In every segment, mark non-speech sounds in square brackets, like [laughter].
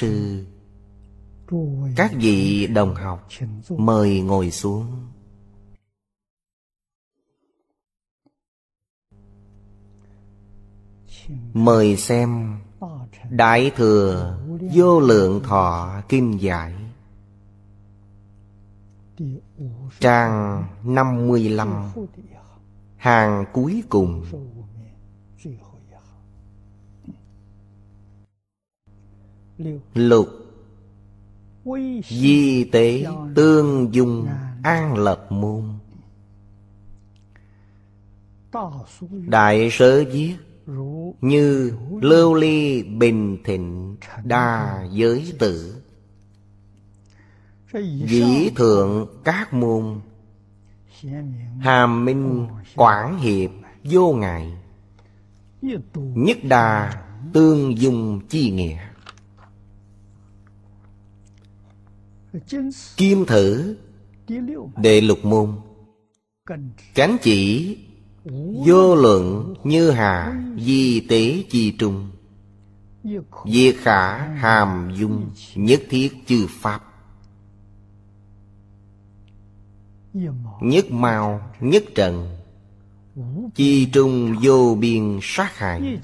sư các vị đồng học mời ngồi xuống mời xem đại thừa vô lượng thọ kim giải trang năm mươi lăm hàng cuối cùng lục di tế tương dung an lập môn đại sớ viết như lưu ly bình thịnh đa giới tử dĩ thượng các môn hàm minh quảng hiệp vô ngại nhất đà tương dung chi nghĩa kiêm thử đệ lục môn cánh chỉ vô luận như hà di tế chi trung diệt khả hàm dung nhất thiết chư pháp nhất mau nhất trận chi trung vô biên sát hại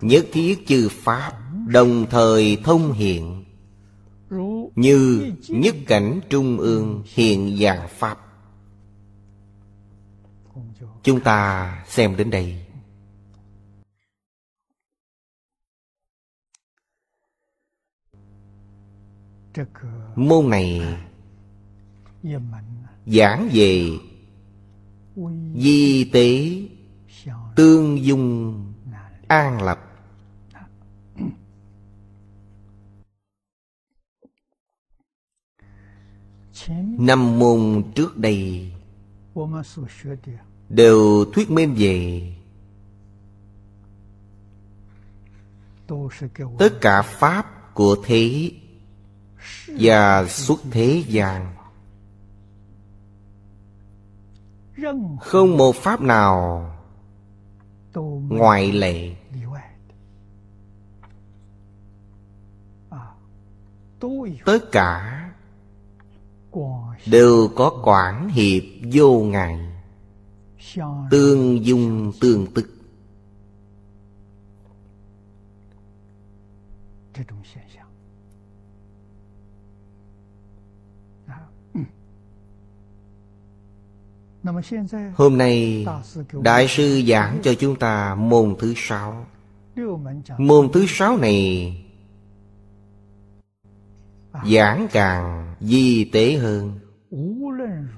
nhất thiết chư pháp đồng thời thông hiện như nhất cảnh trung ương hiện dạng pháp chúng ta xem đến đây môn này giảng về di tế tương dung an lập năm môn trước đây đều thuyết minh về tất cả pháp của thế và xuất thế gian không một pháp nào ngoại lệ tất cả đều có quản hiệp vô ngại tương dung tương tức hôm nay đại sư giảng cho chúng ta môn thứ sáu môn thứ sáu này giảng càng di tế hơn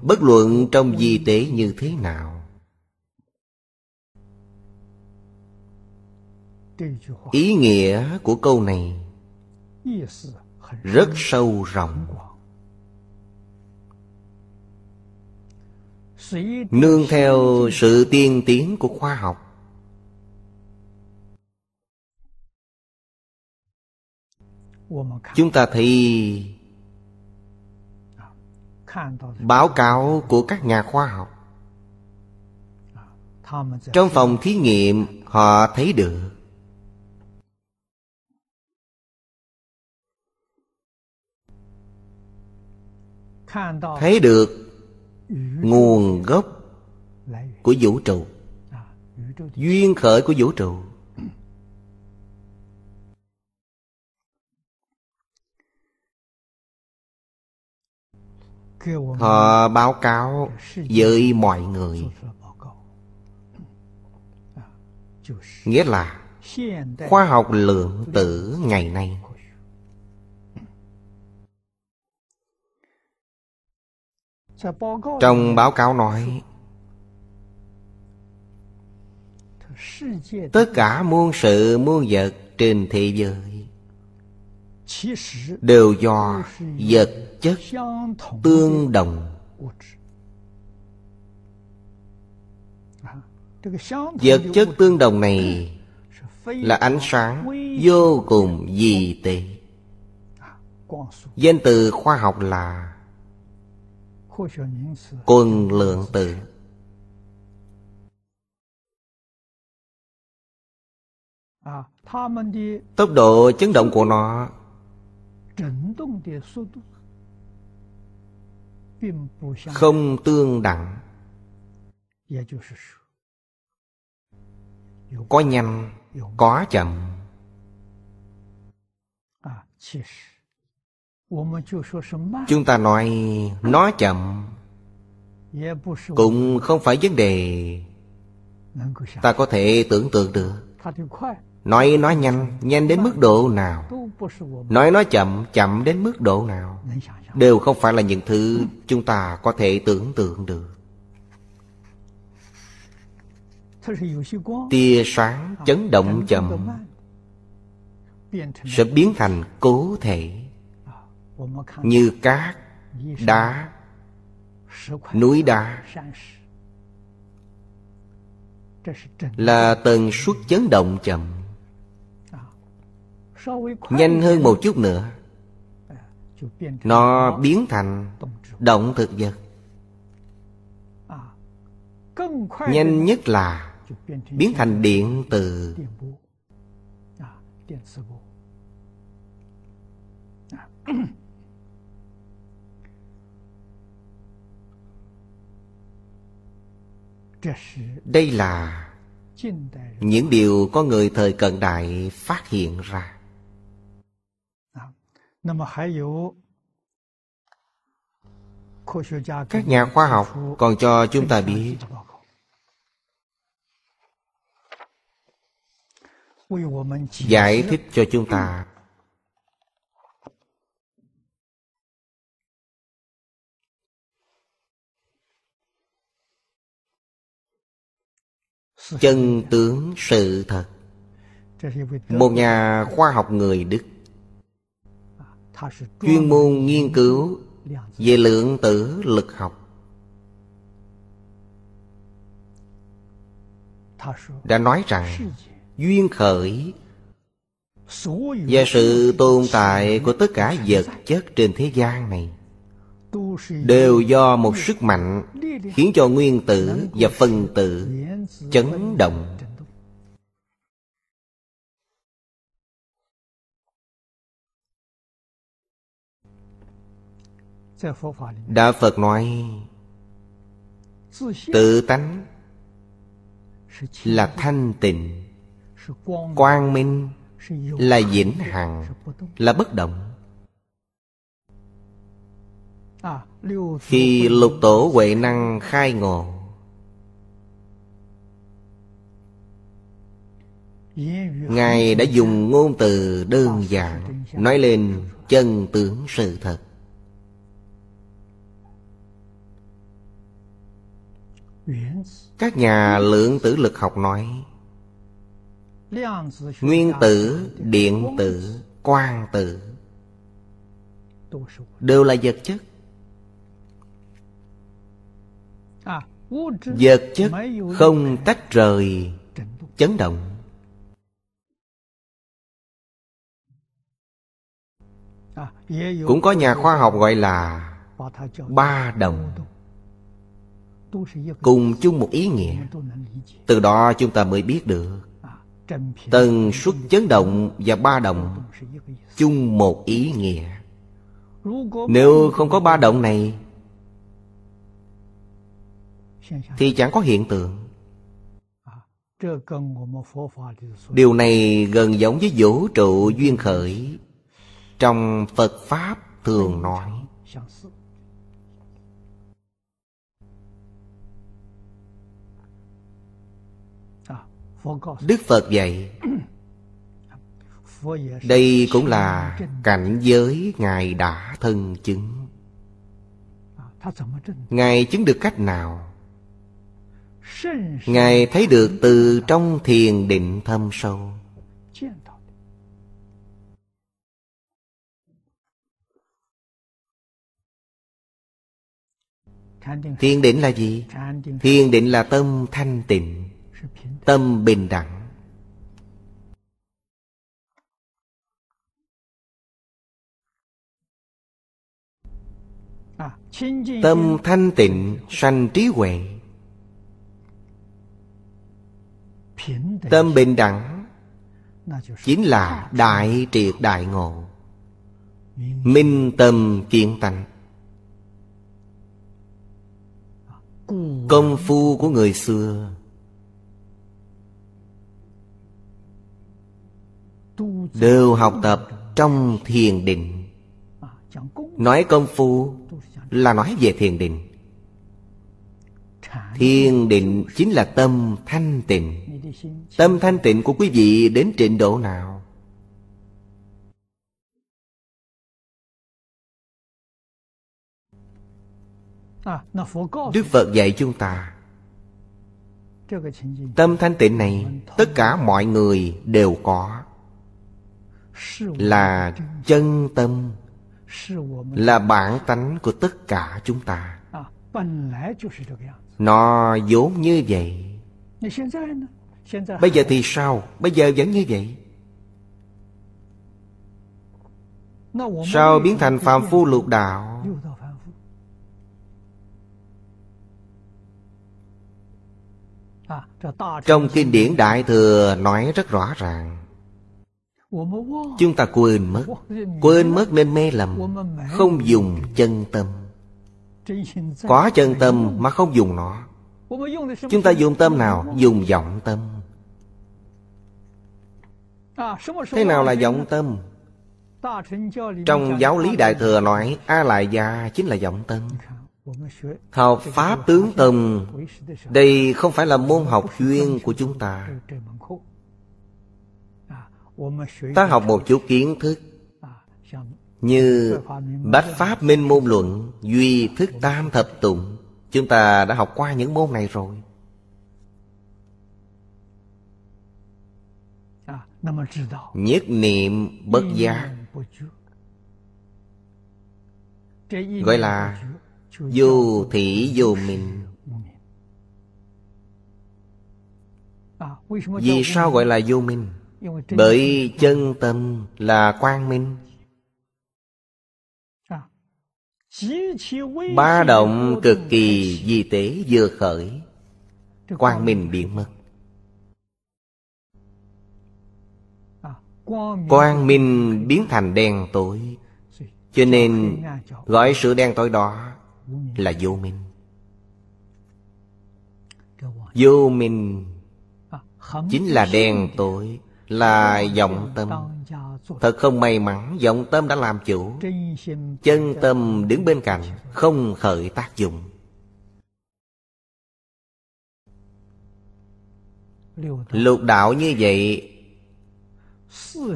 bất luận trong di tế như thế nào ý nghĩa của câu này rất sâu rộng nương theo sự tiên tiến của khoa học chúng ta thấy báo cáo của các nhà khoa học trong phòng thí nghiệm họ thấy được thấy được nguồn gốc của vũ trụ à, duyên khởi của vũ trụ họ báo cáo với mọi người nghĩa là khoa học lượng tử ngày nay trong báo cáo nói tất cả muôn sự muôn vật trên thế giới đều do vật chất tương đồng vật chất tương đồng này là ánh sáng vô cùng dị tệ danh từ khoa học là quần lượng từ tốc độ chấn động của nó không tương đẳng dạ, có nhanh có chậm à, chúng ta nói nó chậm dạ, cũng không phải vấn đề ta có thể tưởng tượng được Nói nó nhanh, nhanh đến mức độ nào Nói nó chậm, chậm đến mức độ nào Đều không phải là những thứ chúng ta có thể tưởng tượng được Tia sáng chấn động chậm Sẽ biến thành cố thể Như cát, đá, núi đá Là tần suất chấn động chậm nhanh hơn một chút nữa à, nó biến thành động thực vật à, nhanh nhất là biến thành điện từ à, [clears throat] đây là những điều có người thời cận đại phát hiện ra các nhà khoa học còn cho chúng ta biết giải thích cho chúng ta chân tướng sự thật một nhà khoa học người đức chuyên môn nghiên cứu về lượng tử lực học đã nói rằng duyên khởi và sự tồn tại của tất cả vật chất trên thế gian này đều do một sức mạnh khiến cho nguyên tử và phân tử chấn động đã Phật nói Tự tánh Là thanh tịnh Quang minh Là vĩnh hằng Là bất động Khi lục tổ huệ năng khai ngộ Ngài đã dùng ngôn từ đơn giản Nói lên chân tướng sự thật các nhà lượng tử lực học nói nguyên tử điện tử quang tử đều là vật chất vật chất không tách rời chấn động cũng có nhà khoa học gọi là ba đồng cùng chung một ý nghĩa từ đó chúng ta mới biết được tần suất chấn động và ba động chung một ý nghĩa nếu không có ba động này thì chẳng có hiện tượng điều này gần giống với vũ trụ duyên khởi trong phật pháp thường nói Đức Phật dạy Đây cũng là cảnh giới Ngài đã thân chứng à, Ngài chứng được cách nào? Ngài thấy được từ trong thiền định thâm sâu Thiền định là gì? Thiền định là tâm thanh tịnh tâm bình đẳng tâm thanh tịnh sanh trí huệ tâm bình đẳng chính là đại triệt đại ngộ minh tâm kiện tánh công phu của người xưa đều học tập trong thiền định nói công phu là nói về thiền định Thiền định chính là tâm thanh tịnh Tâm thanh tịnh của quý vị đến trình độ nào? Đức Phật dạy chúng ta Tâm thanh tịnh này Tất cả mọi người đều có là chân tâm là bản tánh của tất cả chúng ta nó vốn như vậy bây giờ thì sao bây giờ vẫn như vậy sao biến thành phàm phu lục đạo trong kinh điển đại thừa nói rất rõ ràng Chúng ta quên mất Quên mất nên mê lầm Không dùng chân tâm Có chân tâm mà không dùng nó Chúng ta dùng tâm nào? Dùng vọng tâm Thế nào là vọng tâm? Trong giáo lý Đại Thừa nói A Lại Gia chính là vọng tâm Học Pháp Tướng Tâm Đây không phải là môn học chuyên của chúng ta ta học một chút kiến thức như bách pháp minh môn luận duy thức tam thập tụng chúng ta đã học qua những môn này rồi nhất niệm bất giác gọi là vô thị vô mình vì sao gọi là vô minh bởi chân tâm là quang minh à, ba động cực kỳ di tế vừa khởi quang minh biến mất à, quang minh biến thành đen tối cho nên gọi sự đen tối đó là vô minh vô minh à, chính là đen tối là vọng tâm Thật không may mắn vọng tâm đã làm chủ Chân tâm đứng bên cạnh Không khởi tác dụng Lục đạo như vậy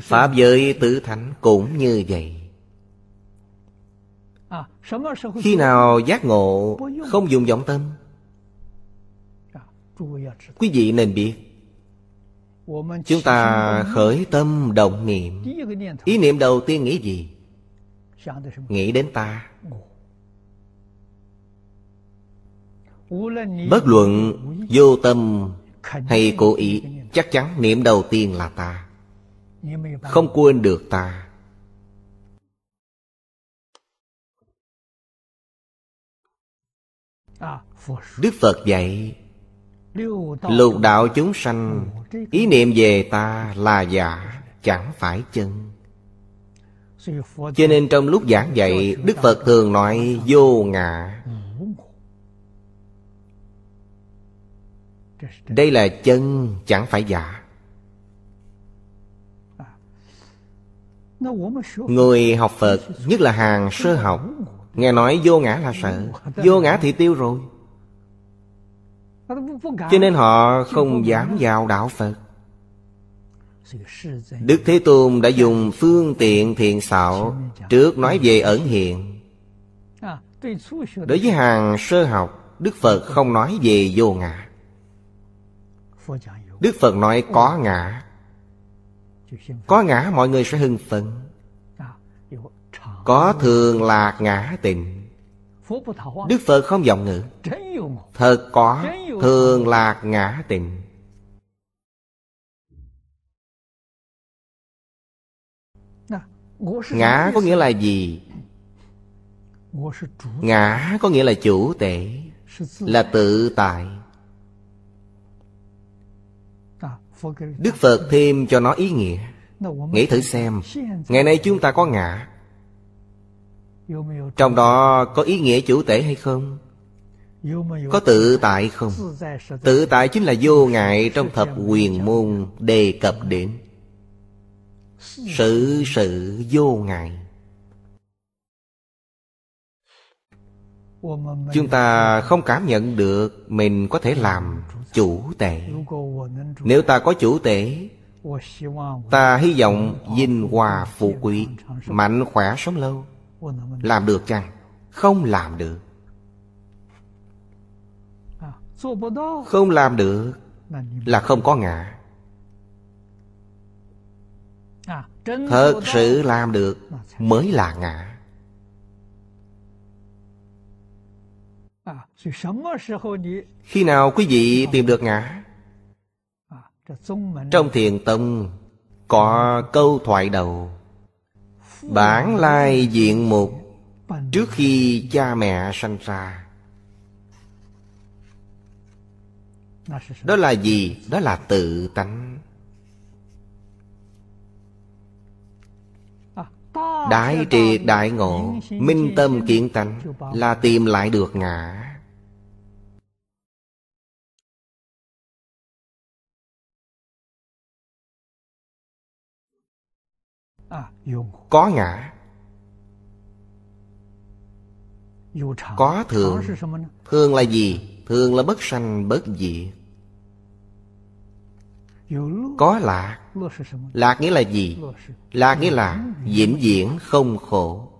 Pháp giới tứ thánh cũng như vậy Khi nào giác ngộ không dùng vọng tâm Quý vị nên biết Chúng ta khởi tâm động niệm Ý niệm đầu tiên nghĩ gì? Nghĩ đến ta Bất luận vô tâm hay cố ý Chắc chắn niệm đầu tiên là ta Không quên được ta Đức Phật dạy Lục đạo chúng sanh Ý niệm về ta là giả Chẳng phải chân Cho nên trong lúc giảng dạy Đức Phật thường nói vô ngã Đây là chân chẳng phải giả Người học Phật Nhất là hàng sơ học Nghe nói vô ngã là sợ Vô ngã thì tiêu rồi cho nên họ không dám vào đạo phật đức thế tôn đã dùng phương tiện thiện xảo trước nói về ẩn hiện đối với hàng sơ học đức phật không nói về vô ngã đức phật nói có ngã có ngã mọi người sẽ hưng phấn có thường lạc ngã tình Đức Phật không vọng ngữ Thật có thường lạc ngã tình. Ngã có nghĩa là gì? Ngã có nghĩa là chủ tể Là tự tại Đức Phật thêm cho nó ý nghĩa Nghĩ thử xem Ngày nay chúng ta có ngã trong đó có ý nghĩa chủ tể hay không? Có tự tại không? Tự tại chính là vô ngại trong thập quyền môn đề cập đến Sự sự vô ngại Chúng ta không cảm nhận được mình có thể làm chủ tể Nếu ta có chủ tể Ta hy vọng vinh hòa phú quý Mạnh khỏe sống lâu làm được chăng? Không làm được à, Không làm được Là không có ngã à, Thật sự làm được Mới là ngã à, Khi nào quý vị tìm được ngã? Trong thiền tông có câu thoại đầu Bản lai diện mục Trước khi cha mẹ sanh ra Đó là gì? Đó là tự tánh Đại triệt đại ngộ Minh tâm kiến tánh Là tìm lại được ngã có ngã có thường thường là gì thường là bất sanh bất diệt có lạc lạc nghĩa là gì lạc nghĩa là diễn diễn không khổ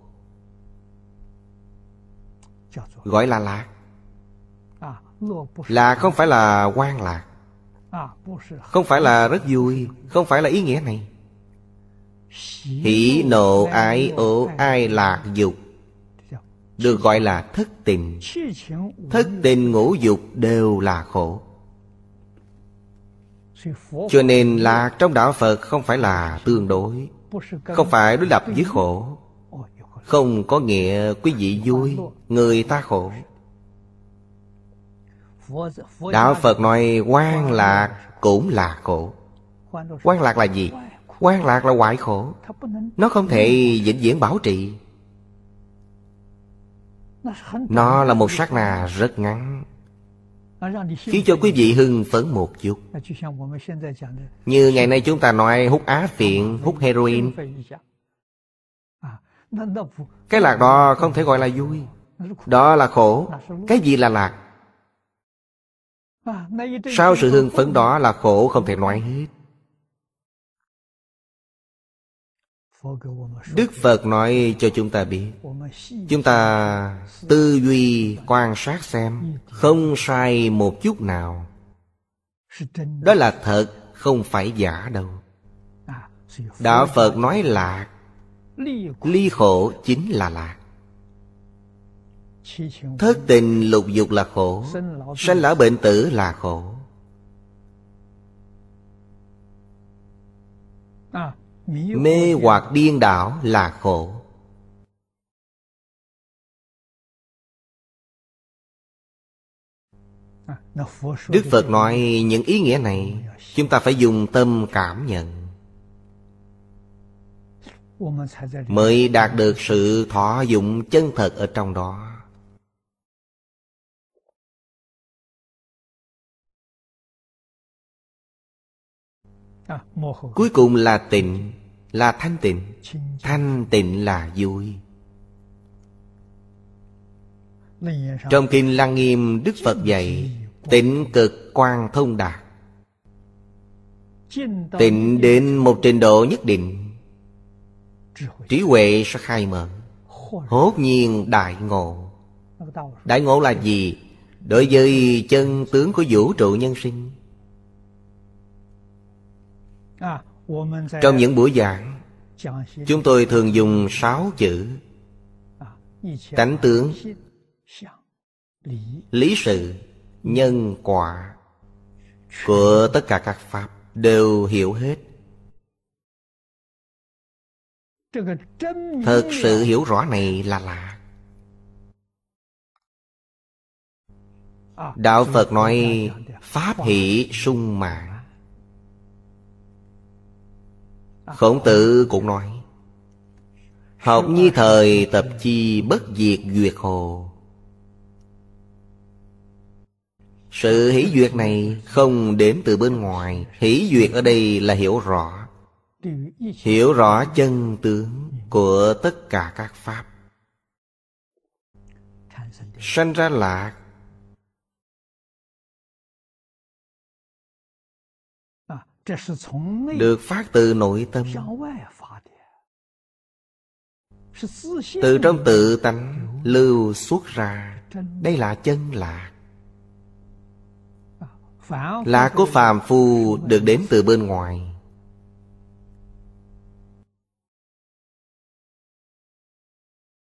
gọi là lạc là không phải là quan lạc không phải là rất vui không phải là ý nghĩa này Hỷ nộ ái ố ai lạc dục Được gọi là thất tình Thất tình ngũ dục đều là khổ Cho nên lạc trong đạo Phật không phải là tương đối Không phải đối lập với khổ Không có nghĩa quý vị vui Người ta khổ Đạo Phật nói quan lạc cũng là khổ Quan lạc là gì? quan lạc là hoại khổ nó không thể vĩnh viễn bảo trì nó là một sát na rất ngắn Khiến cho quý vị hưng phấn một chút Như ngày nay chúng ta nói hút á phiện, hút heroin Cái lạc đó không thể gọi là vui Đó là khổ Cái gì là lạc Sau sự hưng phấn đó là khổ không thể nói hết đức phật nói cho chúng ta biết chúng ta tư duy quan sát xem không sai một chút nào đó là thật không phải giả đâu đạo phật nói lạc ly khổ chính là lạc thất tình lục dục là khổ sanh lão bệnh tử là khổ mê hoặc điên đảo là khổ à, đức phật nói những ý nghĩa này chúng ta phải dùng tâm cảm nhận mới đạt được sự thọ dụng chân thật ở trong đó à, cuối cùng là tịnh là thanh tịnh thanh tịnh là vui trong kinh lăng nghiêm đức phật dạy tịnh cực quan thông đạt tịnh đến một trình độ nhất định trí huệ sẽ khai mở hốt nhiên đại ngộ đại ngộ là gì đối với chân tướng của vũ trụ nhân sinh trong những buổi giảng chúng tôi thường dùng sáu chữ tánh tướng lý sự nhân quả của tất cả các pháp đều hiểu hết thật sự hiểu rõ này là lạ đạo phật nói pháp hỷ sung mạng khổng tử cũng nói học như thời tập chi bất diệt duyệt hồ sự hỷ duyệt này không đến từ bên ngoài hỷ duyệt ở đây là hiểu rõ hiểu rõ chân tướng của tất cả các pháp sanh ra lạc được phát từ nội tâm từ trong tự tánh lưu xuất ra đây là chân lạc lạc của phàm phu được đến từ bên ngoài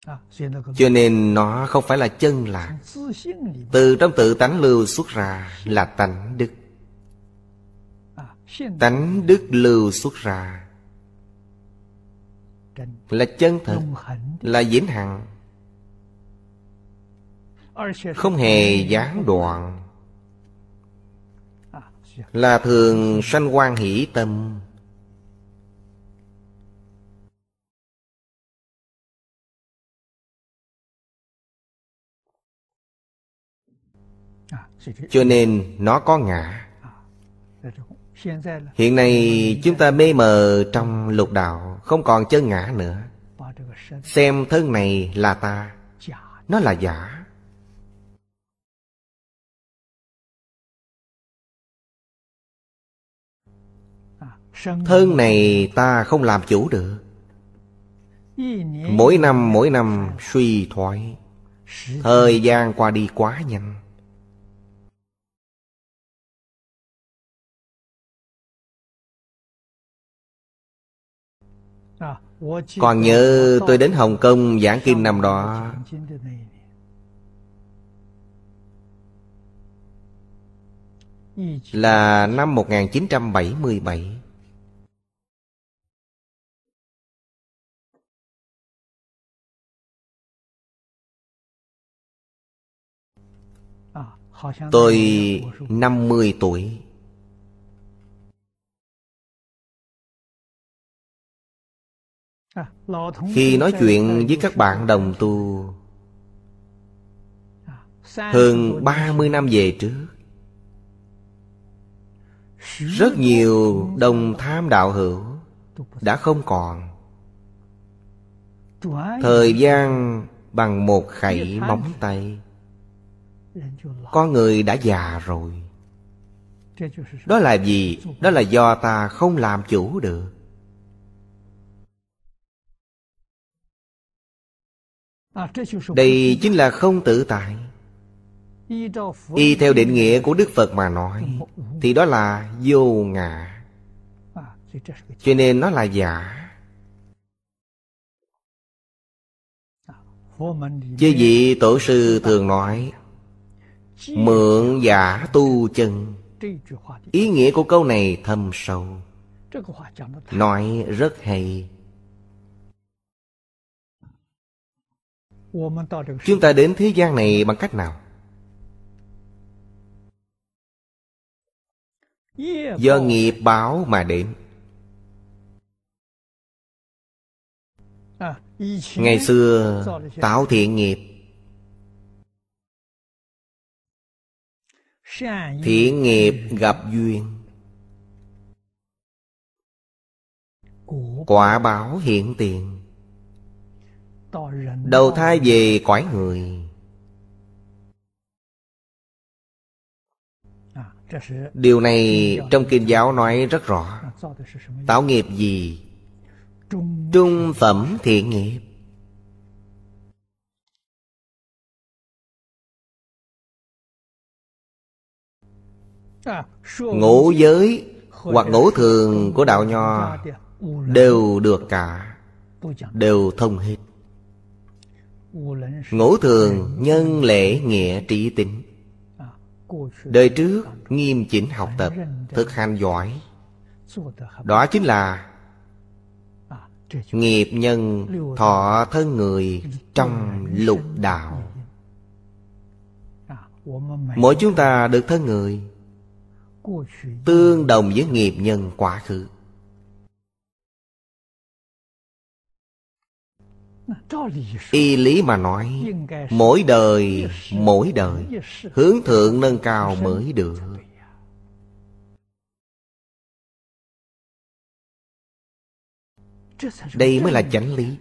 à, cho nên nó không phải là chân lạc từ trong tự tánh lưu xuất ra là tánh đức tánh đức lưu xuất ra là chân thật là diễn hằng không hề gián đoạn là thường sanh quan hỷ tâm cho nên nó có ngã hiện nay chúng ta mê mờ trong lục đạo không còn chân ngã nữa xem thân này là ta nó là giả thân à, này ta không làm chủ được mỗi năm mỗi năm suy thoái thời gian qua đi quá nhanh Còn nhớ tôi đến Hồng Kông giảng kinh năm đó Là năm 1977 à, Tôi 50 tuổi khi nói chuyện với các bạn đồng tu hơn 30 năm về trước rất nhiều đồng tham đạo hữu đã không còn thời gian bằng một khẩy móng tay có người đã già rồi đó là gì đó là do ta không làm chủ được À, đây chính là không tự tại y theo định nghĩa của đức phật mà nói thì đó là vô ngã cho nên nó là giả chứ vị tổ sư thường nói mượn giả tu chân ý nghĩa của câu này thâm sâu nói rất hay Chúng ta đến thế gian này bằng cách nào? Do nghiệp báo mà đến à, Ngày xưa tạo thiện nghiệp Thiện nghiệp gặp duyên Quả báo hiện tiền Đầu thai về cõi người Điều này trong kinh giáo nói rất rõ Tạo nghiệp gì? Trung phẩm thiện nghiệp à, Ngũ giới hoặc ngũ thường của đạo nho Đều được cả Đều thông hết ngũ thường nhân lễ nghĩa trí tính đời trước nghiêm chỉnh học tập thực hành giỏi đó chính là nghiệp nhân thọ thân người trong lục đạo mỗi chúng ta được thân người tương đồng với nghiệp nhân quá khứ y lý mà nói mỗi đời mỗi đời hướng thượng nâng cao mới được đây mới là chánh lý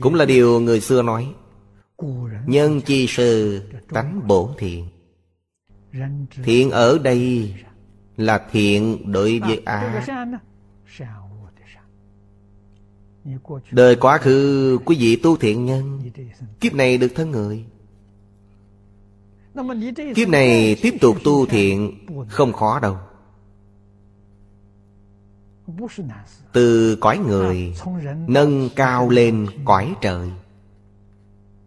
cũng là điều người xưa nói nhân chi sư tánh bổ thiện thiện ở đây là thiện đối với ác Đời quá khứ quý vị tu thiện nhân Kiếp này được thân người Kiếp này tiếp tục tu thiện Không khó đâu Từ cõi người à, Nâng cao lên cõi trời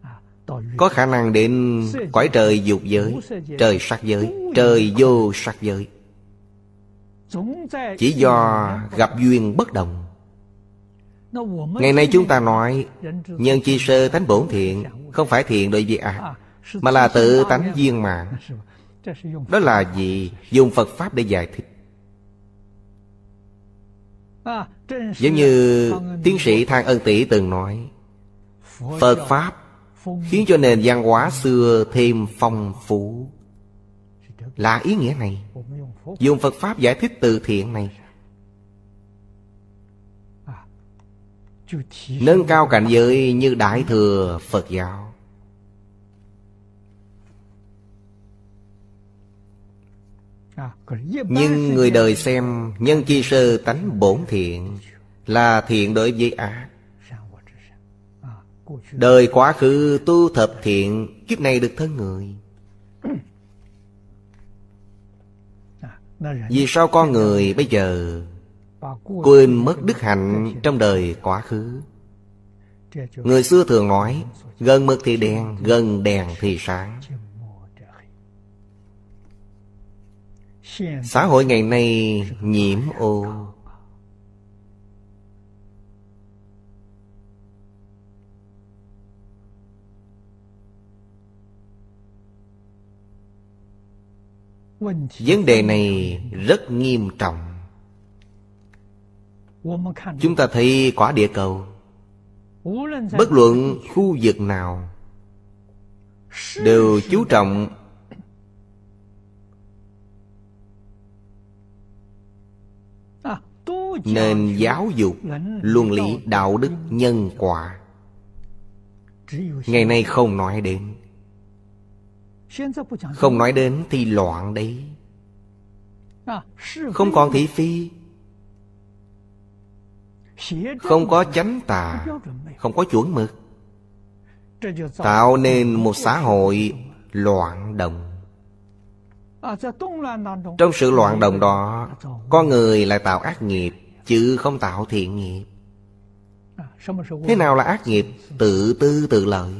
à, Có khả năng đến cõi trời dục giới Trời sắc giới Trời vô sắc giới Chỉ do gặp duyên bất đồng Ngày nay chúng ta nói Nhân chi sơ tánh bổn thiện Không phải thiện đối với ác Mà là tự tánh viên mạng Đó là gì? Dùng Phật Pháp để giải thích Giống như tiến sĩ Thang Ân Tỷ từng nói Phật Pháp Khiến cho nền văn hóa xưa thêm phong phú Là ý nghĩa này Dùng Phật Pháp giải thích từ thiện này Nâng cao cảnh giới như Đại Thừa Phật giáo à, Nhưng người đời xem nhân chi sơ tánh bổn thiện Là thiện đối với ác Đời quá khứ tu thập thiện Kiếp này được thân người à, Vì sao con người bây giờ quên mất đức hạnh trong đời quá khứ người xưa thường nói gần mực thì đen gần đèn thì sáng xã hội ngày nay nhiễm ô vấn đề này rất nghiêm trọng chúng ta thấy quả địa cầu bất luận khu vực nào đều chú trọng nên giáo dục luân lý đạo đức nhân quả ngày nay không nói đến không nói đến thì loạn đấy không còn thị phi không có chánh tà không có chuẩn mực tạo nên một xã hội loạn động trong sự loạn động đó con người lại tạo ác nghiệp chứ không tạo thiện nghiệp thế nào là ác nghiệp tự tư tự lợi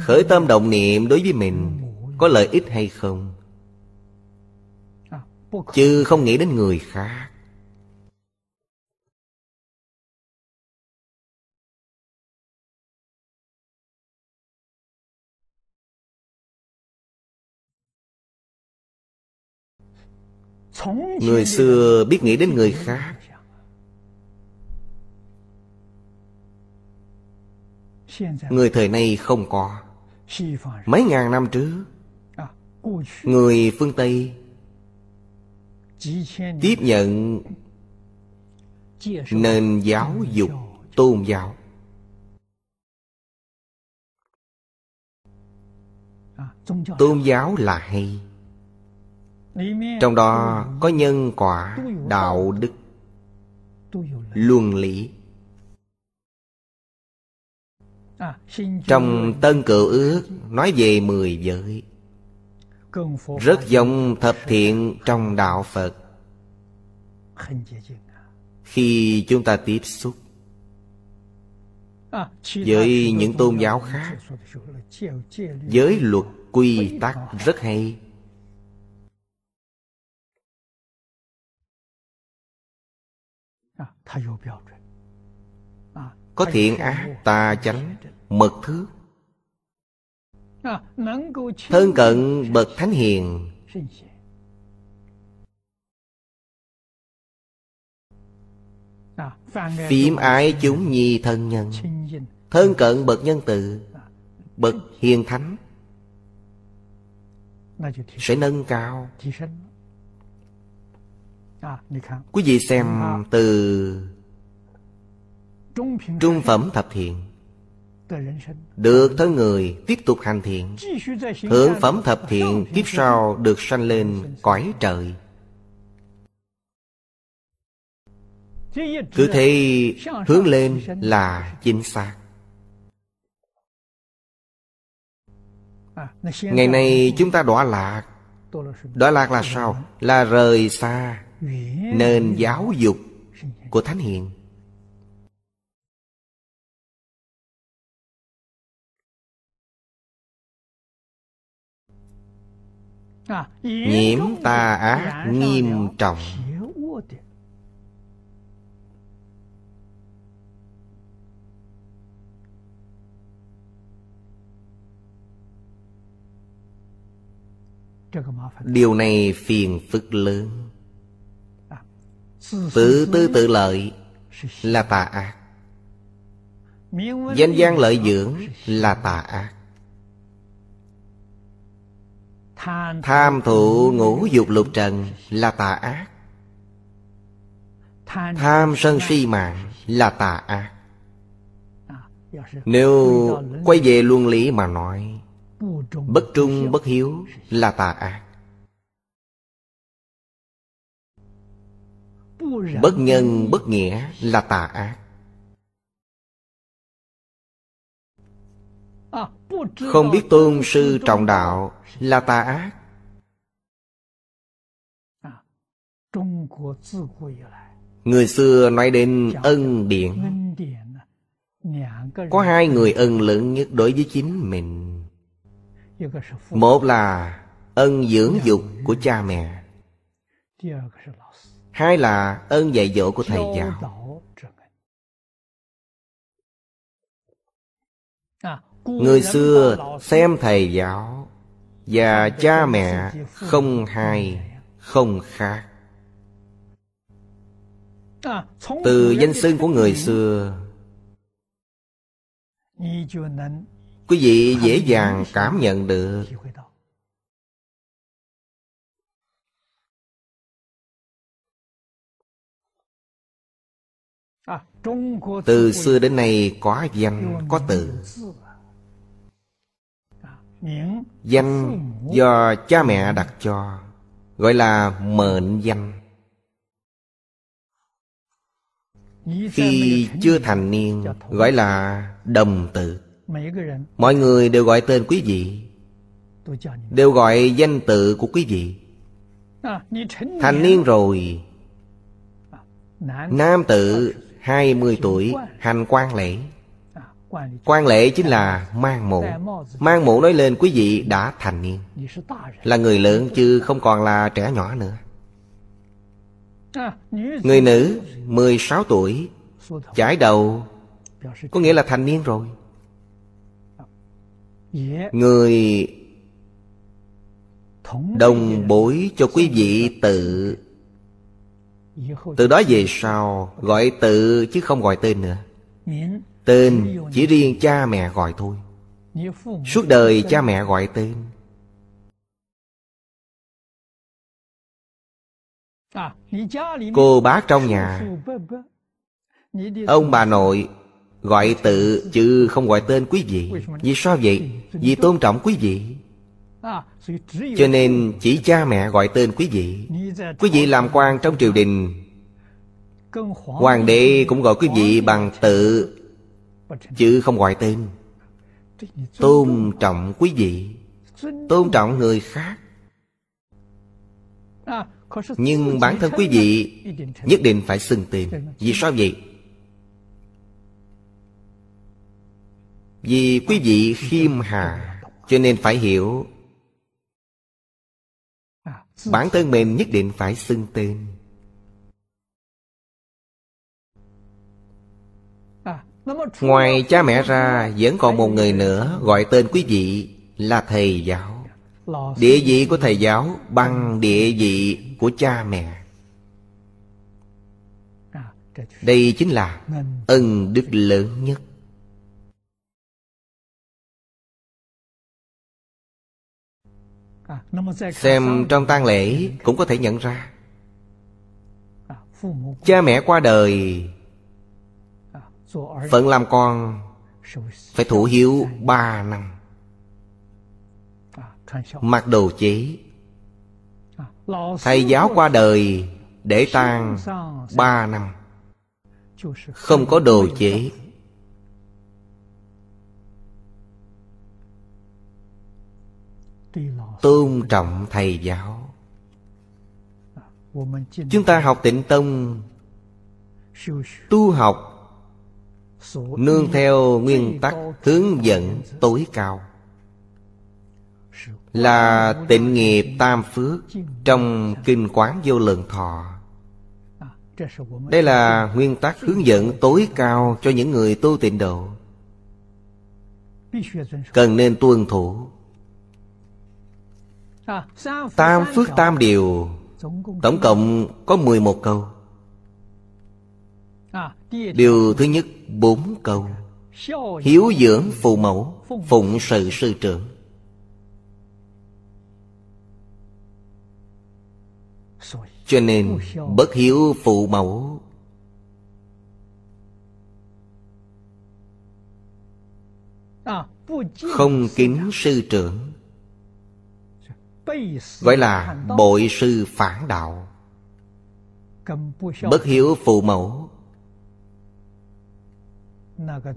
khởi tâm động niệm đối với mình có lợi ích hay không chứ không nghĩ đến người khác Người xưa biết nghĩ đến người khác Người thời nay không có Mấy ngàn năm trước Người phương Tây Tiếp nhận Nền giáo dục tôn giáo Tôn giáo là hay trong đó có nhân quả đạo đức luân lý à, trong tân cựu ước nói về mười giới rất giống thập thiện trong đạo phật khi chúng ta tiếp xúc à, với những tôn giáo khác giới luật quy tắc rất hay có thiện ác ta chánh mật thứ thân cận bậc thánh hiền phím ái chúng nhi thân nhân thân cận bậc nhân tự bậc hiền thánh sẽ nâng cao Quý vị xem dạ. từ Trung phẩm thập thiện Được tới người tiếp tục hành thiện Thượng phẩm thập thiện kiếp sau được sanh lên cõi trời Cứ thế hướng lên là chính xác Ngày nay chúng ta đọa lạc Đọa lạc là sao? Là rời xa nền giáo dục của thánh hiền nhiễm tà ác nghiêm trọng điều này phiền phức lớn Tự tư tự lợi là tà ác Danh gian lợi dưỡng là tà ác Tham thụ ngũ dục lục trần là tà ác Tham sân si mạng là tà ác Nếu quay về luân lý mà nói Bất trung bất hiếu là tà ác Bất nhân bất nghĩa là tà ác à, Không biết tôn sư trọng đạo là tà ác à, Người xưa nói đến ân điển Có hai người ân lớn nhất đối với chính mình Một là ân dưỡng dục của cha mẹ Hai là ơn dạy dỗ của thầy giáo Người xưa xem thầy giáo Và cha mẹ không hai không khác Từ danh xưng của người xưa Quý vị dễ dàng cảm nhận được từ xưa đến nay có danh có từ danh do cha mẹ đặt cho gọi là mệnh danh khi chưa thành niên gọi là đồng tự mọi người đều gọi tên quý vị đều gọi danh tự của quý vị thành niên rồi nam tự 20 tuổi hành quan lễ Quan lễ chính là mang mũ Mang mũ nói lên quý vị đã thành niên Là người lớn chứ không còn là trẻ nhỏ nữa Người nữ 16 tuổi Chải đầu Có nghĩa là thành niên rồi Người Đồng bối cho quý vị tự từ đó về sau gọi tự chứ không gọi tên nữa tên chỉ riêng cha mẹ gọi thôi suốt đời cha mẹ gọi tên à, cô bác trong nhà ông bà nội gọi tự chứ không gọi tên quý vị vì sao vậy vì tôn trọng quý vị À, cho nên chỉ cha mẹ gọi tên quý vị quý vị làm quan trong triều đình hoàng đế cũng gọi quý vị bằng tự chứ không gọi tên tôn trọng quý vị tôn trọng người khác à, nhưng bản thân quý vị nhất định phải xưng tên Vì sao vậy? Vì quý vị khiêm hạ Cho nên phải hiểu Bản thân mình nhất định phải xưng tên à, Ngoài cha mẹ ra Vẫn còn một người nữa Gọi tên quý vị là thầy giáo Địa vị của thầy giáo Bằng địa vị của cha mẹ à, Đây chính là ân đức lớn nhất xem trong tang lễ cũng có thể nhận ra cha mẹ qua đời phận làm con phải thủ hiếu ba năm mặc đồ chế thầy giáo qua đời để tang ba năm không có đồ chế tôn trọng thầy giáo chúng ta học tịnh tông tu học nương theo nguyên tắc hướng dẫn tối cao là tịnh nghiệp tam phước trong kinh quán vô lượng thọ đây là nguyên tắc hướng dẫn tối cao cho những người tu tịnh độ cần nên tuân thủ Tam phước tam điều Tổng cộng có 11 câu Điều thứ nhất bốn câu Hiếu dưỡng phụ mẫu Phụng sự sư trưởng Cho nên bất hiếu phụ mẫu Không kính sư trưởng Gọi là bội sư phản đạo Bất hiếu phụ mẫu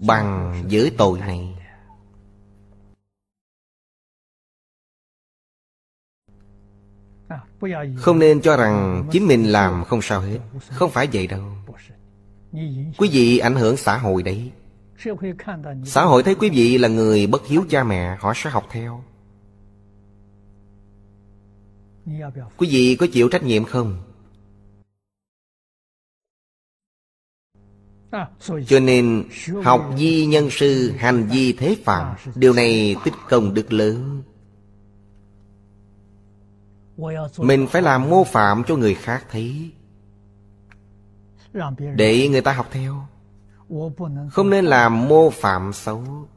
Bằng giới tội này Không nên cho rằng chính mình làm không sao hết Không phải vậy đâu Quý vị ảnh hưởng xã hội đấy Xã hội thấy quý vị là người bất hiếu cha mẹ Họ sẽ học theo Dạ, dạ. Quý vị có chịu trách nhiệm không? À, cho nên học di nhân sư hành di thế phạm Điều này tích công đức lớn Mình phải làm mô phạm cho người khác thấy Để người ta học theo Không nên làm mô phạm xấu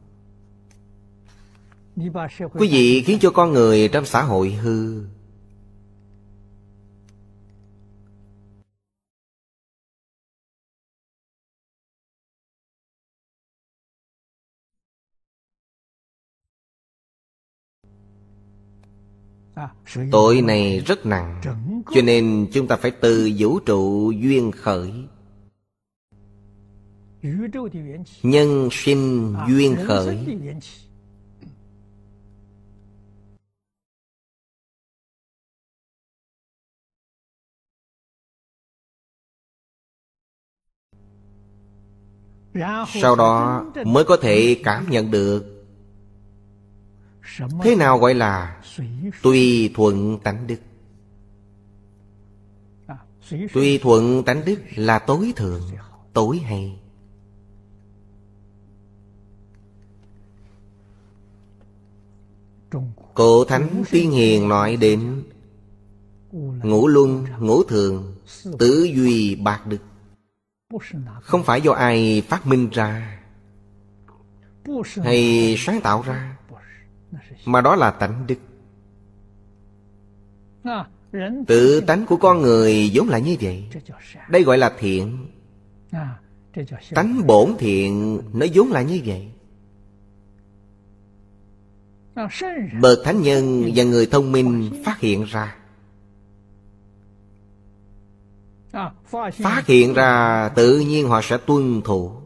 Quý vị khiến cho con người trong xã hội hư Tội này rất nặng Cho nên chúng ta phải từ vũ trụ duyên khởi Nhân sinh duyên khởi Sau đó mới có thể cảm nhận được thế nào gọi là tùy thuận tánh đức à, tùy thuận tánh đức là tối thượng tối hay cổ thánh tiên hiền nói đến ngũ luân ngũ thường tứ duy bạc đức không phải do ai phát minh ra hay sáng tạo ra mà đó là tánh đức tự tánh của con người vốn là như vậy đây gọi là thiện tánh bổn thiện nó vốn là như vậy bậc thánh nhân và người thông minh phát hiện ra phát hiện ra tự nhiên họ sẽ tuân thủ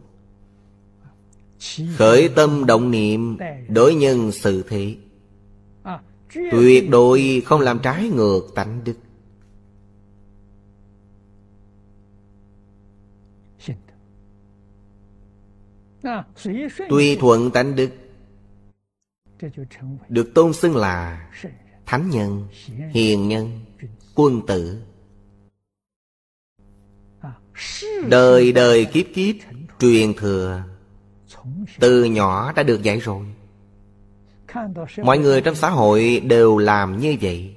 khởi tâm động niệm đối nhân sự thế tuyệt đối không làm trái ngược tánh đức tùy thuận tánh đức được tôn xưng là thánh nhân hiền nhân quân tử đời đời kiếp kiếp truyền thừa từ nhỏ đã được dạy rồi mọi người trong xã hội đều làm như vậy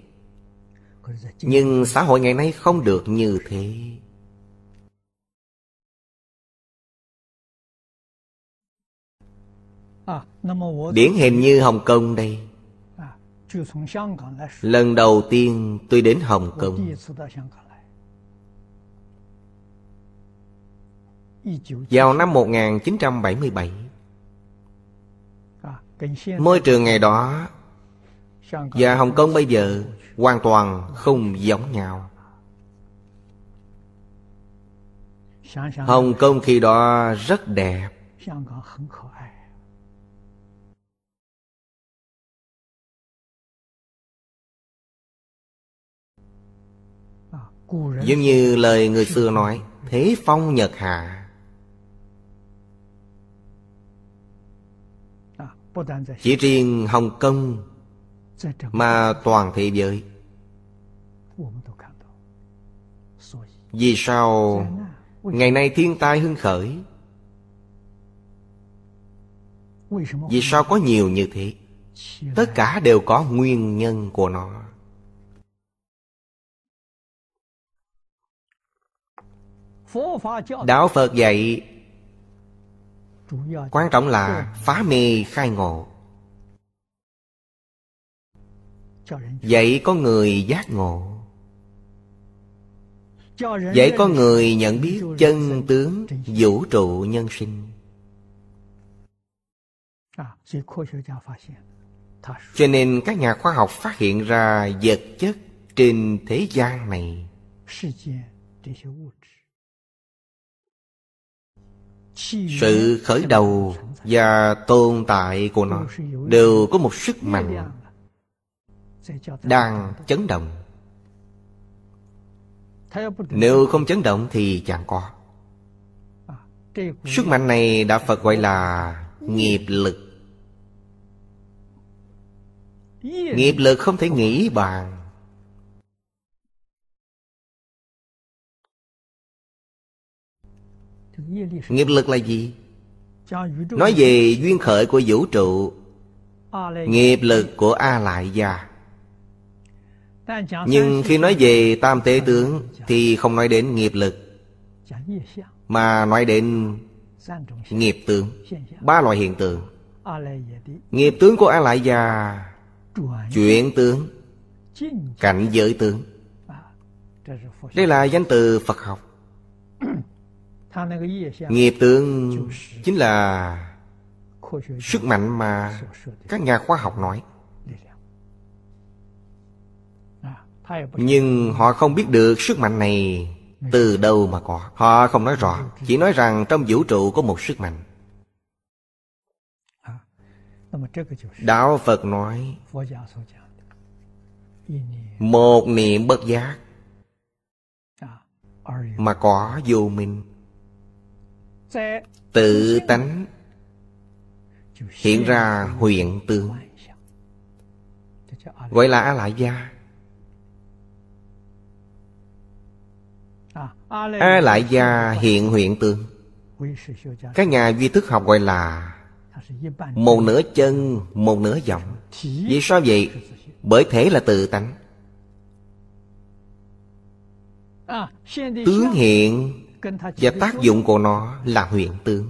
nhưng xã hội ngày nay không được như thế điển hình như hồng kông đây lần đầu tiên tôi đến hồng kông vào năm 1977 Môi trường ngày đó Và Hồng Kông bây giờ Hoàn toàn không giống nhau Hồng Kông khi đó rất đẹp Giống như lời người xưa nói Thế phong nhật hạ chỉ riêng hồng kông mà toàn thế giới vì sao ngày nay thiên tai hưng khởi vì sao có nhiều như thế tất cả đều có nguyên nhân của nó đạo phật dạy quan trọng là phá mê khai ngộ vậy có người giác ngộ vậy có người nhận biết chân tướng vũ trụ nhân sinh cho nên các nhà khoa học phát hiện ra vật chất trên thế gian này sự khởi đầu và tồn tại của nó đều có một sức mạnh đang chấn động nếu không chấn động thì chẳng có Sức mạnh này đã Phật gọi là nghiệp lực Nghiệp lực không thể nghĩ bàn Nghiệp lực là gì? Nói về duyên khởi của vũ trụ Nghiệp lực của A Lại Gia Nhưng khi nói về tam tế tướng Thì không nói đến nghiệp lực Mà nói đến nghiệp tướng Ba loại hiện tượng Nghiệp tướng của A Lại Gia Chuyển tướng Cảnh giới tướng Đây là danh từ Phật học Nghiệp tướng chính là sức mạnh mà các nhà khoa học nói nhưng họ không biết được sức mạnh này từ đâu mà có họ không nói rõ chỉ nói rằng trong vũ trụ có một sức mạnh đạo phật nói một niệm bất giác mà có vô minh tự tánh hiện ra huyện tướng gọi là a à, lại gia a lại gia hiện huyện tướng các nhà duy thức học gọi là một nửa chân một nửa giọng vì sao vậy bởi thể là tự tánh à, tướng hiện và tác dụng của nó là huyện tướng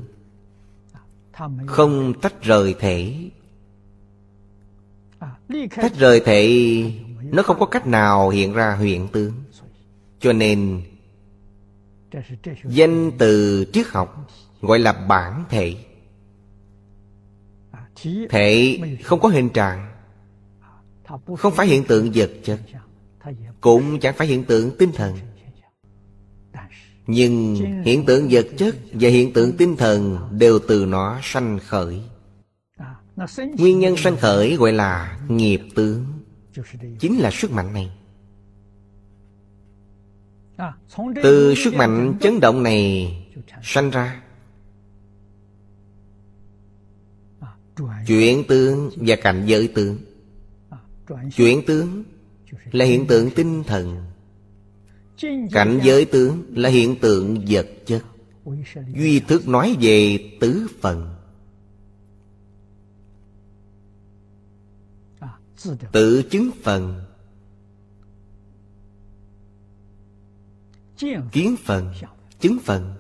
Không tách rời thể à, Tách rời thể Nó không có cách nào hiện ra huyện tướng Cho nên Danh từ triết học Gọi là bản thể à, Thể không có hình trạng Không phải hiện tượng vật chất dạ, Cũng chẳng phải hiện tượng tinh thần nhưng hiện tượng vật chất và hiện tượng tinh thần đều từ nó sanh khởi nguyên nhân sanh khởi gọi là nghiệp tướng chính là sức mạnh này từ sức mạnh chấn động này sanh ra chuyển tướng và cảnh giới tướng chuyển tướng là hiện tượng tinh thần cảnh giới tướng là hiện tượng vật chất duy thức nói về tứ phần tự chứng phần kiến phần chứng phần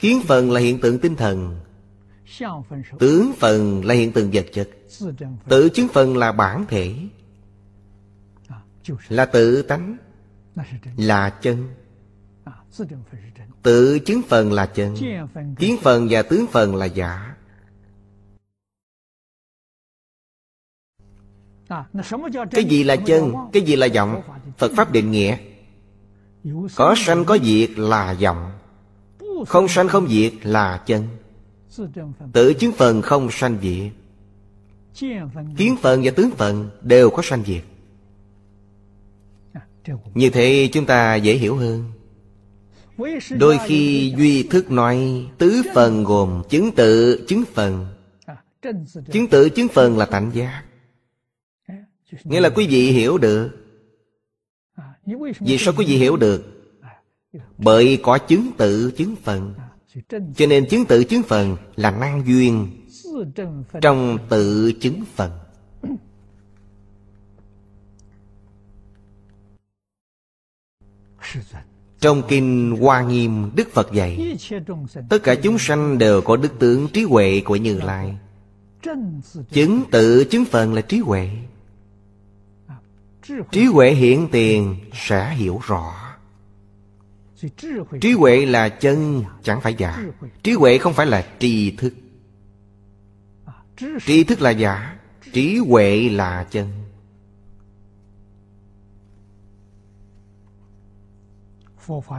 kiến phần là hiện tượng tinh thần tướng phần là hiện tượng vật chất tự chứng phần là bản thể là tự tánh là chân tự chứng phần là chân kiến phần và tướng phần là giả cái gì là chân cái gì là vọng phật pháp định nghĩa có sanh có diệt là vọng không sanh không diệt là chân tự chứng phần không sanh diệt kiến phần và tướng phần đều có sanh diệt như thế chúng ta dễ hiểu hơn đôi khi duy thức nói tứ phần gồm chứng tự chứng phần chứng tự chứng phần là tạnh giác nghĩa là quý vị hiểu được vì sao quý vị hiểu được bởi có chứng tự chứng phần cho nên chứng tự chứng phần là năng duyên trong tự chứng phần Trong Kinh Hoa Nghiêm Đức Phật dạy Tất cả chúng sanh đều có đức tướng trí huệ của Như Lai Chứng tự chứng phần là trí huệ Trí huệ hiện tiền sẽ hiểu rõ Trí huệ là chân chẳng phải giả Trí huệ không phải là tri thức Tri thức là giả Trí huệ là chân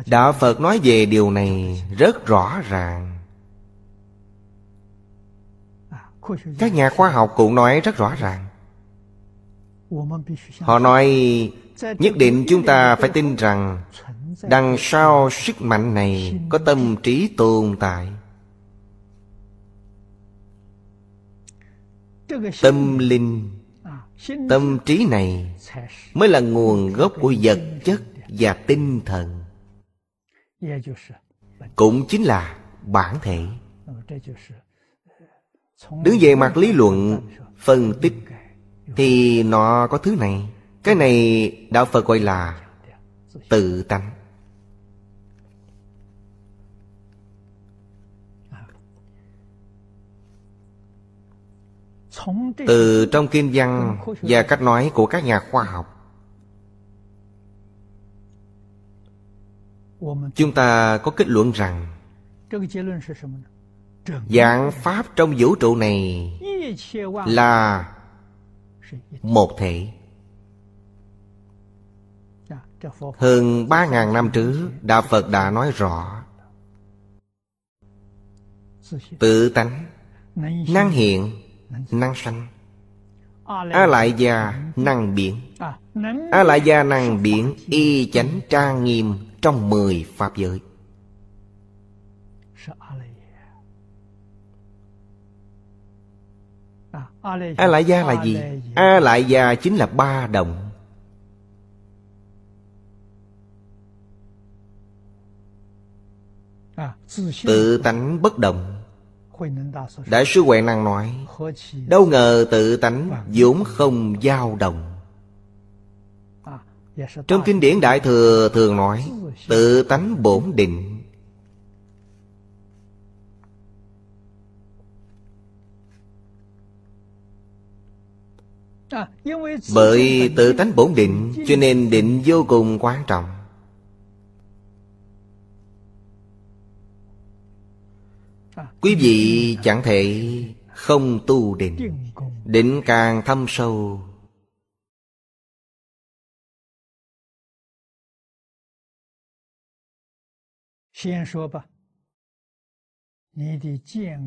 đạo phật nói về điều này rất rõ ràng các nhà khoa học cũng nói rất rõ ràng họ nói nhất định chúng ta phải tin rằng đằng sau sức mạnh này có tâm trí tồn tại tâm linh tâm trí này mới là nguồn gốc của vật chất và tinh thần cũng chính là bản thể đứng về mặt lý luận phân tích thì nó có thứ này cái này đạo phật gọi là tự tánh từ trong kim văn và cách nói của các nhà khoa học chúng ta có kết luận rằng dạng pháp trong vũ trụ này là một thể dạ, hơn ba ngàn năm trước đạo phật đã nói rõ tự tánh năng hiện năng sanh a lại già năng biển a la gia năng biện y chánh trang nghiêm trong mười pháp giới a la gia là gì a la gia chính là ba đồng à, tự tánh bất động đại sư huệ năng nói đâu ngờ tự tánh vốn không dao động trong kinh điển Đại Thừa thường nói Tự tánh bổn định Bởi tự tánh bổn định Cho nên định vô cùng quan trọng Quý vị chẳng thể không tu định Định càng thâm sâu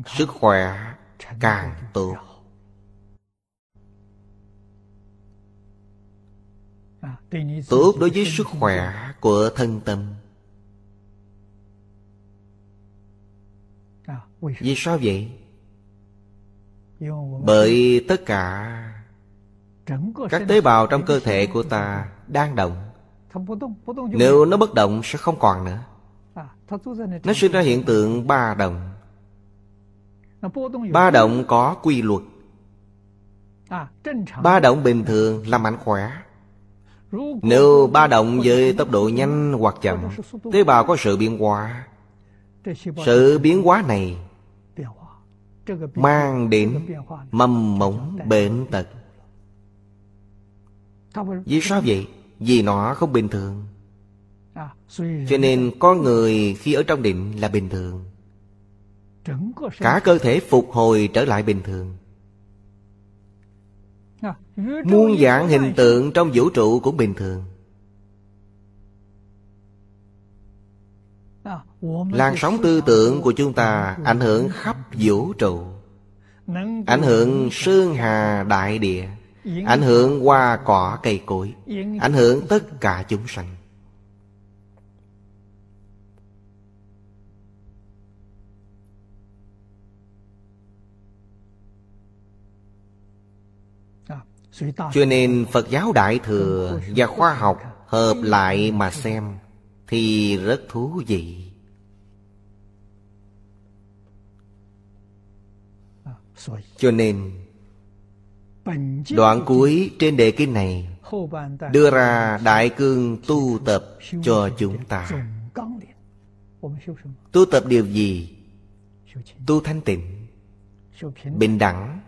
sức khỏe càng tốt tốt đối với sức khỏe của thân tâm vì sao vậy bởi tất cả các tế bào trong cơ thể của ta đang động nếu nó bất động sẽ không còn nữa nó sinh ra hiện tượng ba động ba động có quy luật à, ba động bình thường là mạnh khỏe nếu ba động với tốc độ nhanh hoặc chậm tế bào có sự biến hóa sự biến hóa này mang đến mầm mống bệnh tật vì sao vậy vì nó không bình thường À, cho nên con người khi ở trong định là bình thường cả cơ thể phục hồi trở lại bình thường à, muôn dạng hình tượng trong vũ trụ cũng bình thường à, làn sóng tư tưởng của chúng ta ảnh hưởng khắp vũ trụ ảnh hưởng sơn hà đại địa ảnh hưởng hoa cỏ cây cối ảnh hưởng tất cả chúng sanh cho nên phật giáo đại thừa và khoa học hợp lại mà xem thì rất thú vị cho nên đoạn cuối trên đề kinh này đưa ra đại cương tu tập cho chúng ta tu tập điều gì tu thanh tịnh bình đẳng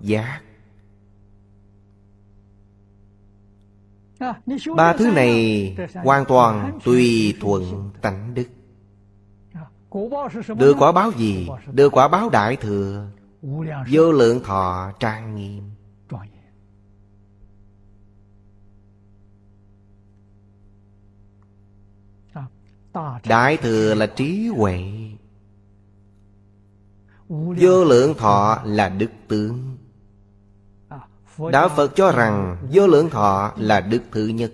giác Ba thứ này hoàn toàn tùy thuận tánh đức Đưa quả báo gì? Đưa quả báo đại thừa Vô lượng thọ trang nghiêm Đại thừa là trí huệ Vô lượng thọ là đức tướng Đạo Phật cho rằng vô lượng thọ là đức thứ nhất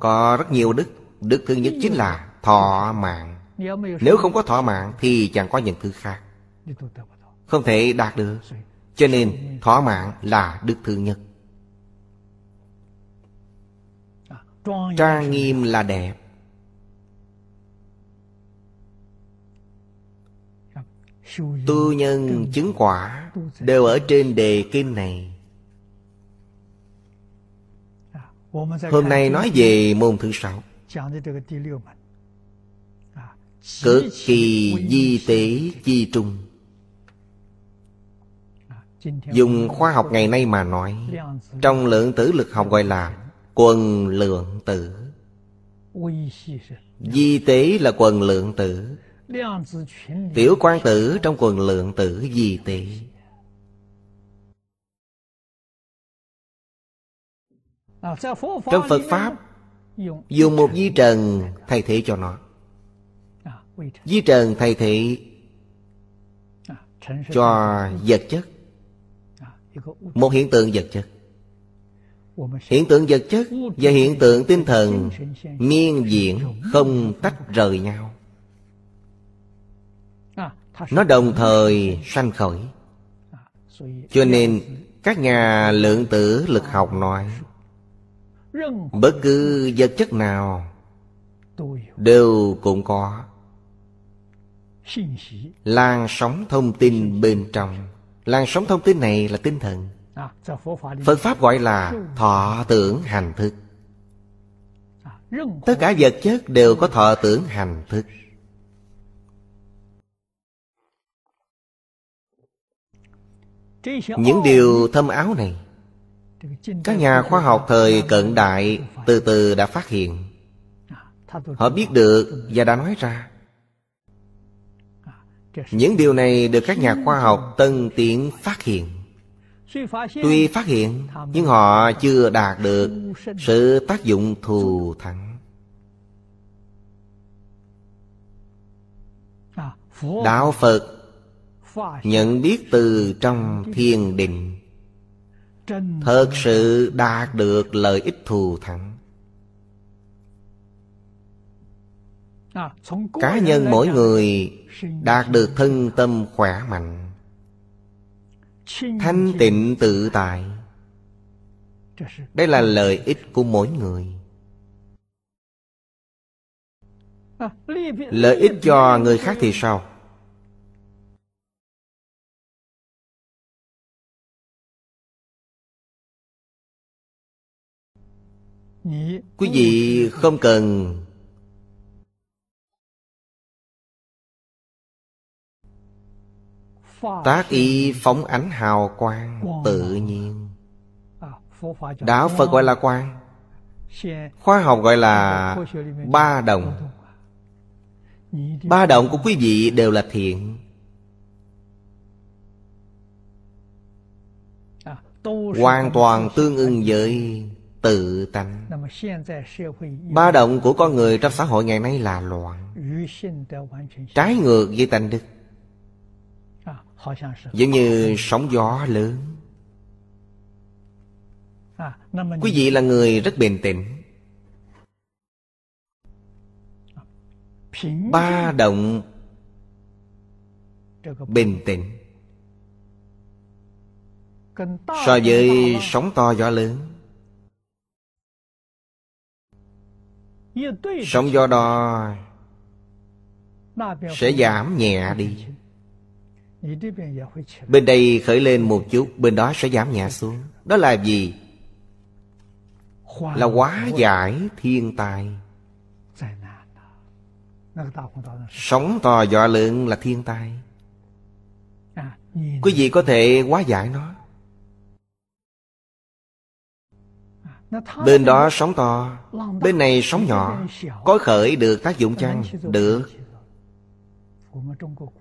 Có rất nhiều đức Đức thứ nhất chính là thọ mạng Nếu không có thọ mạng thì chẳng có những thứ khác Không thể đạt được Cho nên thọ mạng là đức thứ nhất à, Trang nghiêm là đẹp Tu nhân chứng quả Đều ở trên đề kim này Hôm nay nói về môn thứ sáu Cực kỳ di tế chi trung Dùng khoa học ngày nay mà nói Trong lượng tử lực học gọi là Quần lượng tử Di tế là quần lượng tử Tiểu quan tử trong quần lượng tử gì tỷ Trong Phật Pháp Dùng một di trần thay thế cho nó à, Di trần thay thế à, Cho vật chất à, Một hiện tượng vật chất Hiện tượng vật chất và hiện tượng tinh thần Miên diện không tách rời nhau nó đồng thời sanh khởi cho nên các nhà lượng tử lực học nói bất cứ vật chất nào đều cũng có lan sóng thông tin bên trong lan sóng thông tin này là tinh thần phật pháp gọi là thọ tưởng hành thức tất cả vật chất đều có thọ tưởng hành thức những điều thâm áo này các nhà khoa học thời cận đại từ từ đã phát hiện họ biết được và đã nói ra những điều này được các nhà khoa học tân tiến phát hiện tuy phát hiện nhưng họ chưa đạt được sự tác dụng thù thắng đạo phật Nhận biết từ trong thiền định Thật sự đạt được lợi ích thù thắng Cá nhân mỗi người đạt được thân tâm khỏe mạnh Thanh tịnh tự tại Đây là lợi ích của mỗi người Lợi ích cho người khác thì sao? Quý vị không cần Tác y phóng ánh hào quang tự nhiên Đạo Phật gọi là quang Khoa học gọi là ba đồng Ba động của quý vị đều là thiện Hoàn toàn tương ưng với tự tánh ba động của con người trong xã hội ngày nay là loạn trái ngược với tành đức giống như sóng gió lớn quý vị là người rất bình tĩnh ba động bình tĩnh so với sóng to gió lớn Sống do đó Sẽ giảm nhẹ đi Bên đây khởi lên một chút Bên đó sẽ giảm nhẹ xuống Đó là gì? Là quá giải thiên tai Sống to dọa lượng là thiên tai Quý vị có thể quá giải nó Bên đó sóng to Bên này sóng nhỏ Có khởi được tác dụng chăng? Được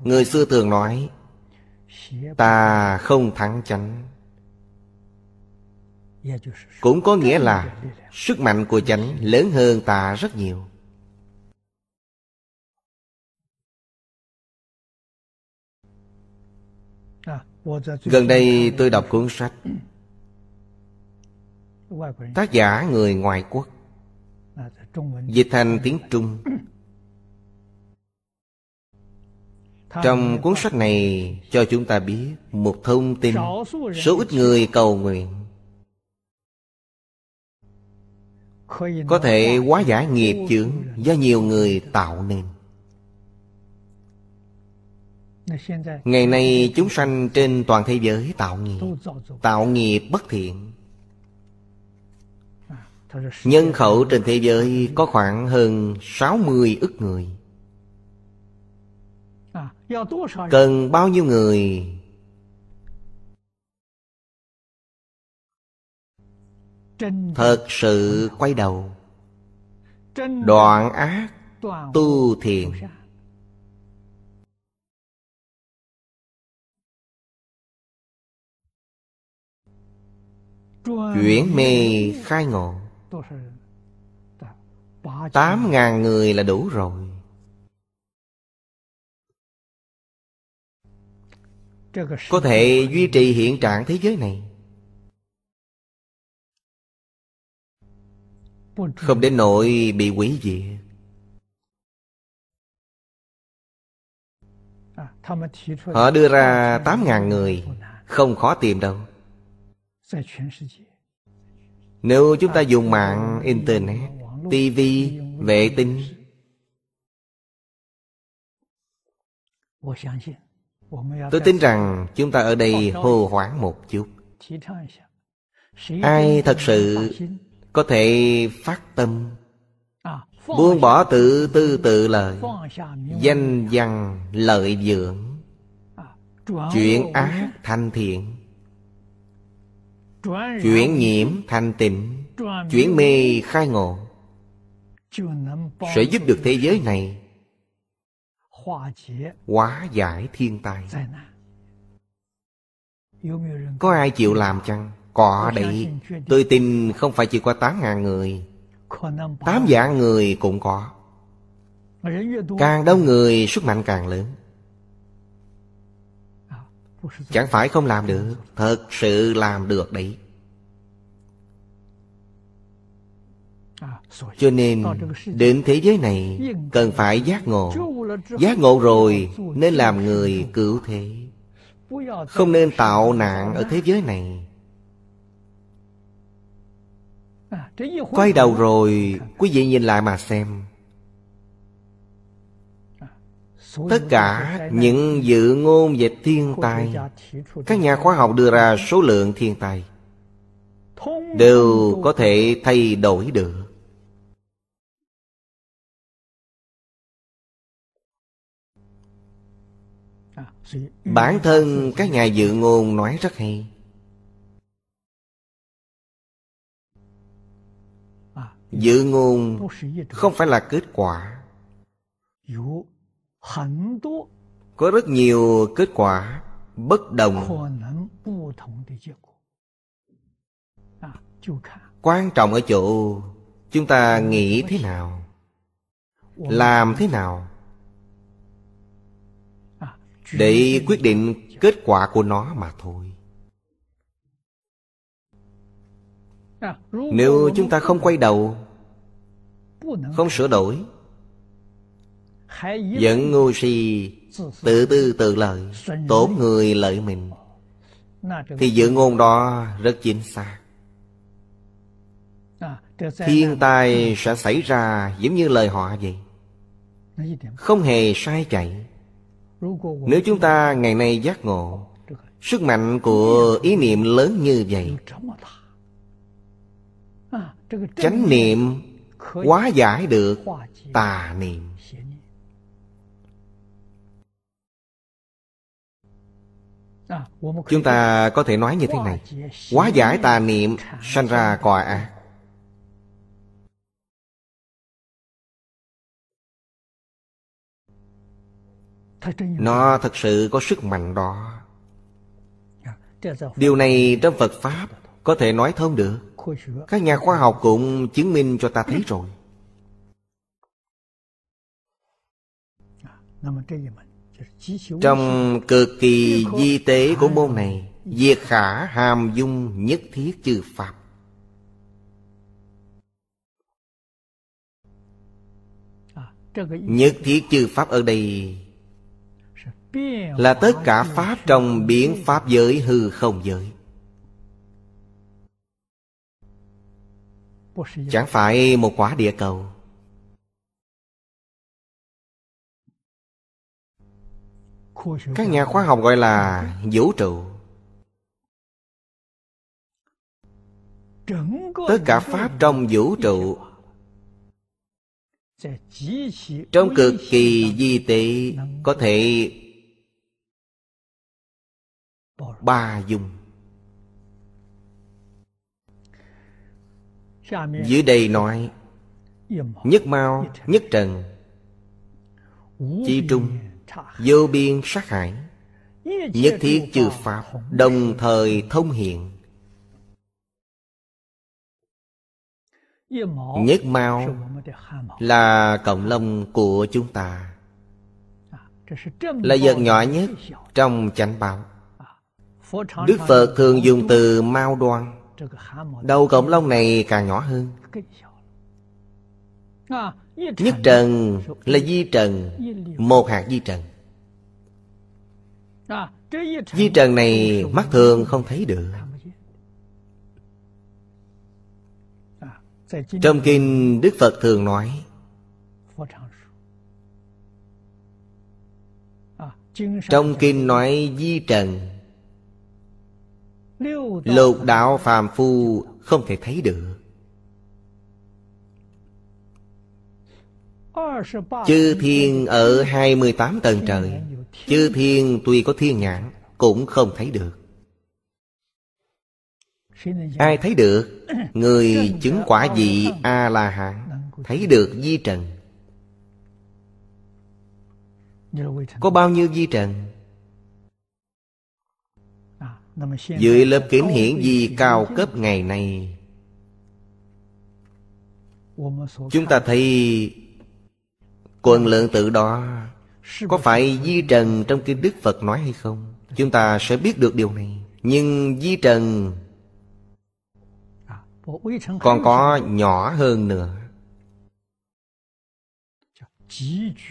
Người xưa thường nói Ta không thắng chánh Cũng có nghĩa là Sức mạnh của chánh lớn hơn ta rất nhiều Gần đây tôi đọc cuốn sách Tác giả người ngoại quốc Dịch thành tiếng Trung Trong cuốn sách này cho chúng ta biết một thông tin Số ít người cầu nguyện Có thể hóa giải nghiệp chướng do nhiều người tạo nên Ngày nay chúng sanh trên toàn thế giới tạo nghiệp Tạo nghiệp bất thiện Nhân khẩu trên thế giới có khoảng hơn 60 ức người Cần bao nhiêu người Thật sự quay đầu Đoạn ác tu thiện Chuyển mê khai ngộ tám ngàn người là đủ rồi có thể duy trì hiện trạng thế giới này không đến nỗi bị quỷ gì họ đưa ra tám ngàn người không khó tìm đâu nếu chúng ta dùng mạng Internet TV Vệ tinh Tôi tin rằng chúng ta ở đây hồ hoảng một chút Ai thật sự có thể phát tâm Buông bỏ tự tư tự lợi, Danh văn lợi dưỡng Chuyện ác thành thiện chuyển nhiễm thanh tịnh chuyển mê khai ngộ sẽ giúp được thế giới này hóa giải thiên tai có ai chịu làm chăng có đấy tôi tin không phải chỉ có tám ngàn người tám vạn người cũng có càng đông người sức mạnh càng lớn Chẳng phải không làm được Thật sự làm được đấy Cho nên đến thế giới này Cần phải giác ngộ Giác ngộ rồi Nên làm người cứu thế Không nên tạo nạn ở thế giới này Quay đầu rồi Quý vị nhìn lại mà xem Tất cả những dự ngôn về thiên tai Các nhà khoa học đưa ra số lượng thiên tai Đều có thể thay đổi được à, Bản thân các nhà dự ngôn nói rất hay à, Dự ngôn không phải là kết quả có rất nhiều kết quả bất đồng quan trọng ở chỗ chúng ta nghĩ thế nào làm thế nào để quyết định kết quả của nó mà thôi à, nếu chúng ta không quay đầu không sửa đổi vẫn ngu si Tự tư tự lợi Tổn người lợi mình Thì dự ngôn đó rất chính xác à, Thiên tai ừ. sẽ xảy ra giống như lời họ vậy Không hề sai chạy Nếu chúng ta ngày nay giác ngộ Sức mạnh của ý niệm lớn như vậy à, Chánh niệm quá giải được tà niệm À, Chúng ta có thể nói như thế này Quá giải tà niệm sanh ra còi ác Nó thật sự có sức mạnh đó Điều này trong Phật Pháp Có thể nói thông được Các nhà khoa học cũng chứng minh cho ta thấy rồi à, trong cực kỳ di tế của môn này Diệt khả hàm dung nhất thiết chư Pháp Nhất thiết chư Pháp ở đây Là tất cả Pháp trong biến Pháp giới hư không giới Chẳng phải một quả địa cầu các nhà khoa học gọi là vũ trụ tất cả pháp trong vũ trụ trong cực kỳ di tị có thể ba dùng dưới đây nói nhất mao nhất trần chi trung Vô biên sát hải Nhất thiết chư Pháp Đồng thời thông hiện Nhất mao Là cộng lông của chúng ta à, Là vật nhỏ nhất Trong chánh báo à, Đức Phật thường dùng từ mao đoan Đầu cộng lông này càng nhỏ hơn Nhất trần là di trần Một hạt di trần Di trần này mắt thường không thấy được Trong kinh Đức Phật thường nói Trong kinh nói di trần Lục đạo phàm phu không thể thấy được Chư thiên ở 28 tầng trời Chư thiên tuy có thiên nhãn Cũng không thấy được Ai thấy được Người chứng quả vị A-la-hán Thấy được di trần Có bao nhiêu di trần Dưới lớp kính hiển vi cao cấp ngày nay Chúng ta thấy Quần lượng tự đó Có phải di trần trong kinh Đức Phật nói hay không? Chúng ta sẽ biết được điều này Nhưng di trần à, Còn có nhỏ hơn nữa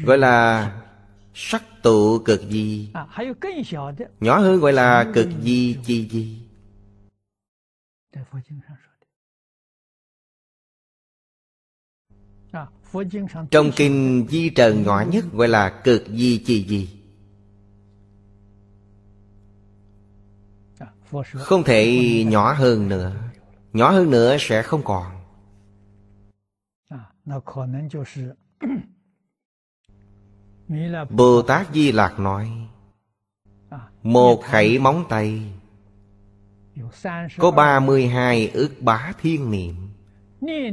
Gọi là sắc tụ cực di à, Nhỏ hơn gọi là cực di chi di Trong kinh di trần nhỏ nhất gọi là cực di chi di Không thể nhỏ hơn nữa Nhỏ hơn nữa sẽ không còn Bồ Tát Di Lạc nói Một khẩy móng tay Có 32 ước bá thiên niệm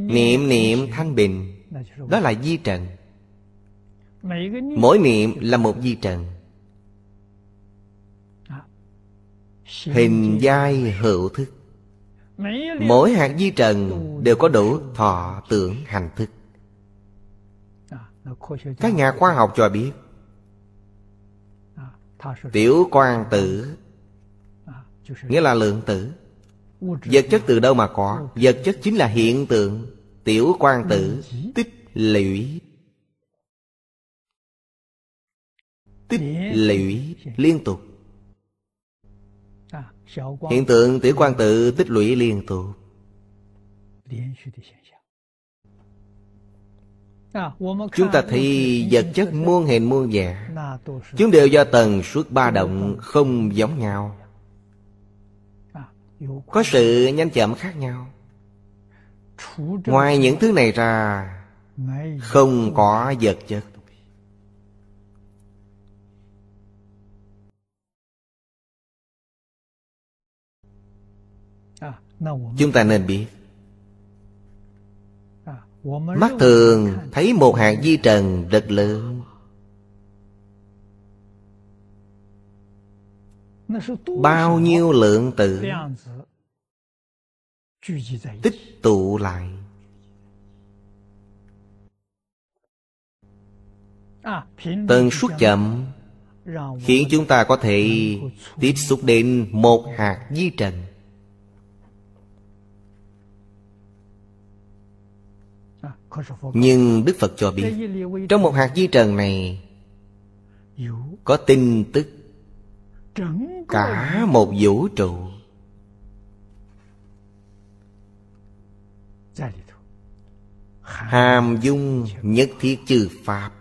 Niệm niệm thanh bình đó là di trần mỗi niệm là một di trần hình giai hữu thức mỗi hạt di trần đều có đủ thọ tưởng hành thức các nhà khoa học cho biết tiểu quan tử nghĩa là lượng tử vật chất từ đâu mà có vật chất chính là hiện tượng tiểu quan tử tích lũy tích lũy liên tục à, hiện tượng tiểu quan tử tích lũy liên tục à, chúng ta thấy vật chất muôn hình muôn vẻ chúng đều do tần suốt ba động không giống nhau à, có sự nhanh chậm khác nhau ngoài những thứ này ra không có vật chất chúng ta nên biết mắt thường thấy một hạt di trần rất lớn bao nhiêu lượng tử tích tụ lại à, tần suất chậm khiến chúng ta có thể tiếp xúc đến một hạt di trần à, nhưng đức phật cho biết trong một hạt di trần này có tin tức cả một vũ trụ hàm dung nhất thiết chư pháp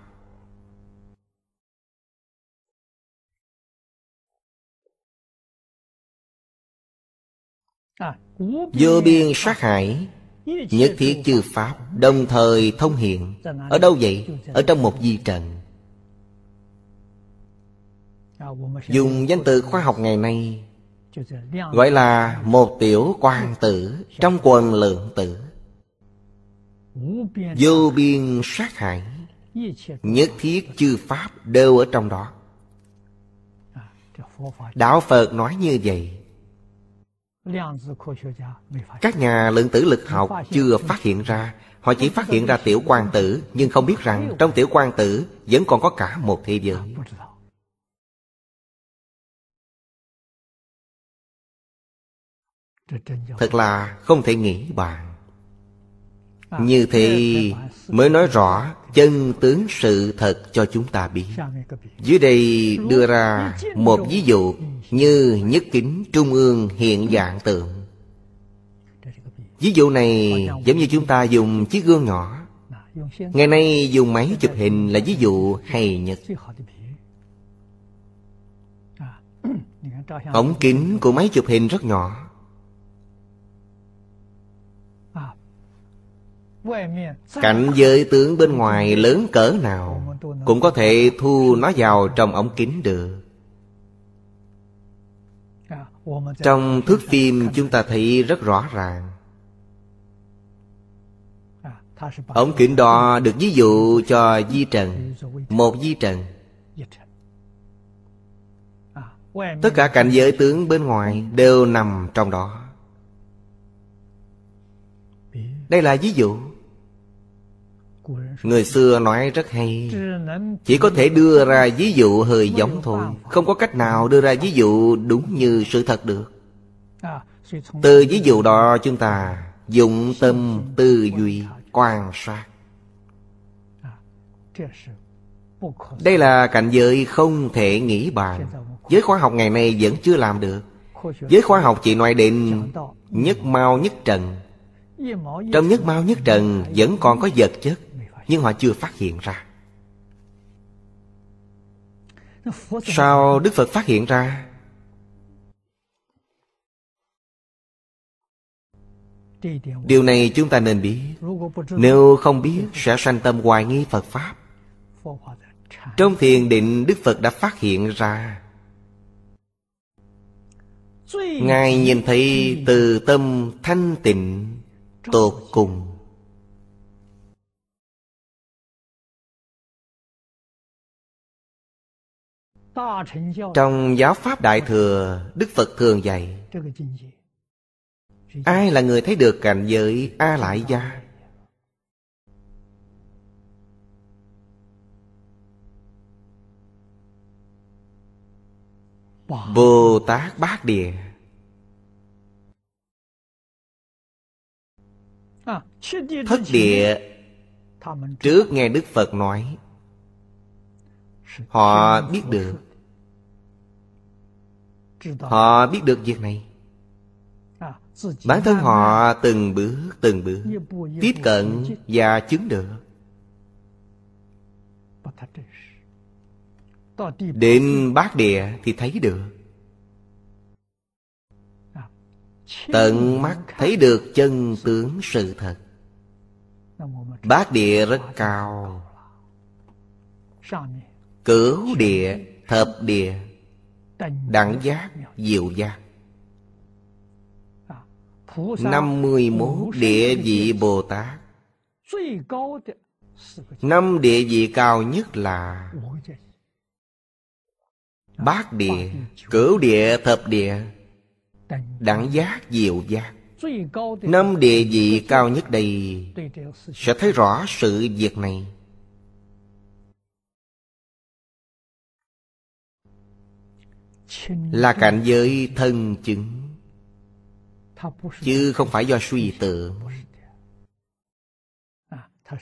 vô biên sát hải nhất thiết chư pháp đồng thời thông hiện ở đâu vậy ở trong một di trần dùng danh từ khoa học ngày nay gọi là một tiểu quan tử trong quần lượng tử vô biên sát hại nhất thiết chư pháp đều ở trong đó đạo phật nói như vậy các nhà lượng tử lực học chưa phát hiện ra họ chỉ phát hiện ra tiểu quan tử nhưng không biết rằng trong tiểu quan tử vẫn còn có cả một thế giới thật là không thể nghĩ bàn như thế mới nói rõ chân tướng sự thật cho chúng ta biết Dưới đây đưa ra một ví dụ Như nhất kính trung ương hiện dạng tượng Ví dụ này giống như chúng ta dùng chiếc gương nhỏ Ngày nay dùng máy chụp hình là ví dụ hay nhất Ống kính của máy chụp hình rất nhỏ Cảnh giới tướng bên ngoài lớn cỡ nào Cũng có thể thu nó vào trong ống kính được à, Trong thước phim chúng ta thấy rất rõ ràng à, Ống kính đó được ví dụ cho di trần Một di trần à, Tất cả cảnh giới tướng bên ngoài đều nằm trong đó Đây là ví dụ Người xưa nói rất hay Chỉ có thể đưa ra ví dụ hơi giống thôi Không có cách nào đưa ra ví dụ đúng như sự thật được à, Từ ví dụ đó chúng ta dụng tâm tư duy quan sát à, Đây là cảnh giới không thể nghĩ bàn Giới khoa học ngày nay vẫn chưa làm được Giới khoa học chỉ nói định nhất mau nhất trần Trong nhất mau nhất trần vẫn còn có vật chất nhưng họ chưa phát hiện ra sao đức phật phát hiện ra điều này chúng ta nên biết nếu không biết sẽ sanh tâm hoài nghi phật pháp trong thiền định đức phật đã phát hiện ra ngài nhìn thấy từ tâm thanh tịnh tột cùng Trong giáo Pháp Đại Thừa Đức Phật thường dạy Ai là người thấy được cảnh giới A Lại Gia Bồ Tát Bát Địa à, Thất địa Trước nghe Đức Phật nói họ biết được họ biết được việc này bản thân họ từng bước từng bước tiếp cận và chứng được đến bát địa thì thấy được tận mắt thấy được chân tướng sự thật bát địa rất cao Cửu địa, thập địa Đẳng giác, diệu giác 51 địa vị Bồ Tát Năm địa vị cao nhất là Bát địa, cửu địa, thập địa Đẳng giác, diệu giác Năm địa vị cao nhất đây Sẽ thấy rõ sự việc này là cảnh giới thân chứng chứ không phải do suy tưởng à? À, à,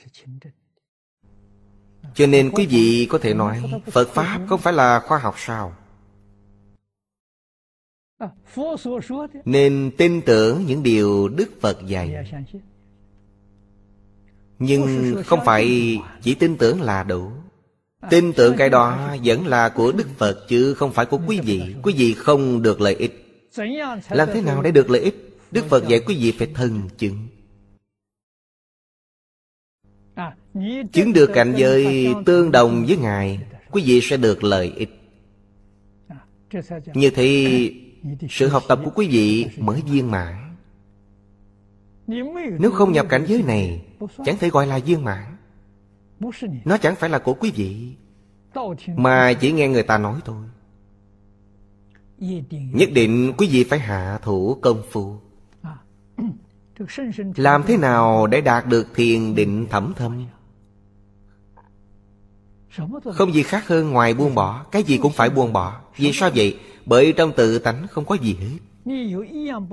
cho nên quý vị có thể nói phật pháp không phải là khoa học sao nên tin tưởng những điều đức phật dạy dạ, dạ, dạ. nhưng không phải chỉ tin tưởng là đủ Tin tưởng cái đó vẫn là của Đức Phật chứ không phải của quý vị Quý vị không được lợi ích Làm thế nào để được lợi ích Đức Phật dạy quý vị phải thân chứng Chứng được cảnh giới tương đồng với Ngài Quý vị sẽ được lợi ích Như thế sự học tập của quý vị mới viên mãn Nếu không nhập cảnh giới này Chẳng thể gọi là viên mãn nó chẳng phải là của quý vị Mà chỉ nghe người ta nói thôi Nhất định quý vị phải hạ thủ công phu à, [clears throat] Làm thế nào để đạt được thiền định thẩm thâm Không gì khác hơn ngoài buông bỏ Cái gì cũng phải buông bỏ Vì sao vậy? Bởi trong tự tánh không có gì hết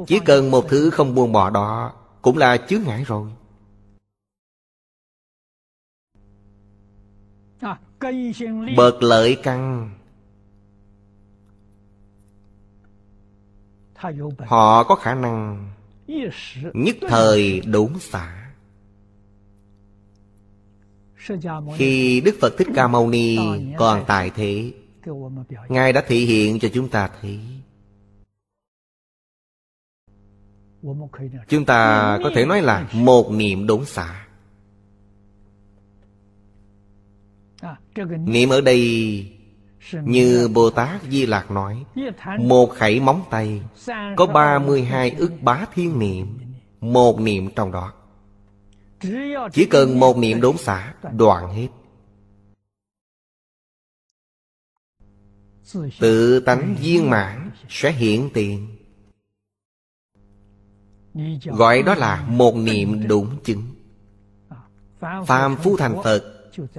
Chỉ cần một thứ không buông bỏ đó Cũng là chướng ngại rồi bợt lợi căn họ có khả năng nhất thời đốn xả khi đức phật thích ca mâu ni còn tại thế ngài đã thể hiện cho chúng ta thấy chúng ta có thể nói là một niệm đốn xả Niệm ở đây Như Bồ Tát Di Lạc nói Một khẩy móng tay Có 32 ức bá thiên niệm Một niệm trong đó Chỉ cần một niệm đốn xả Đoạn hết Tự tánh viên mãn Sẽ hiện tiền Gọi đó là một niệm đúng chứng Phàm phu thành Phật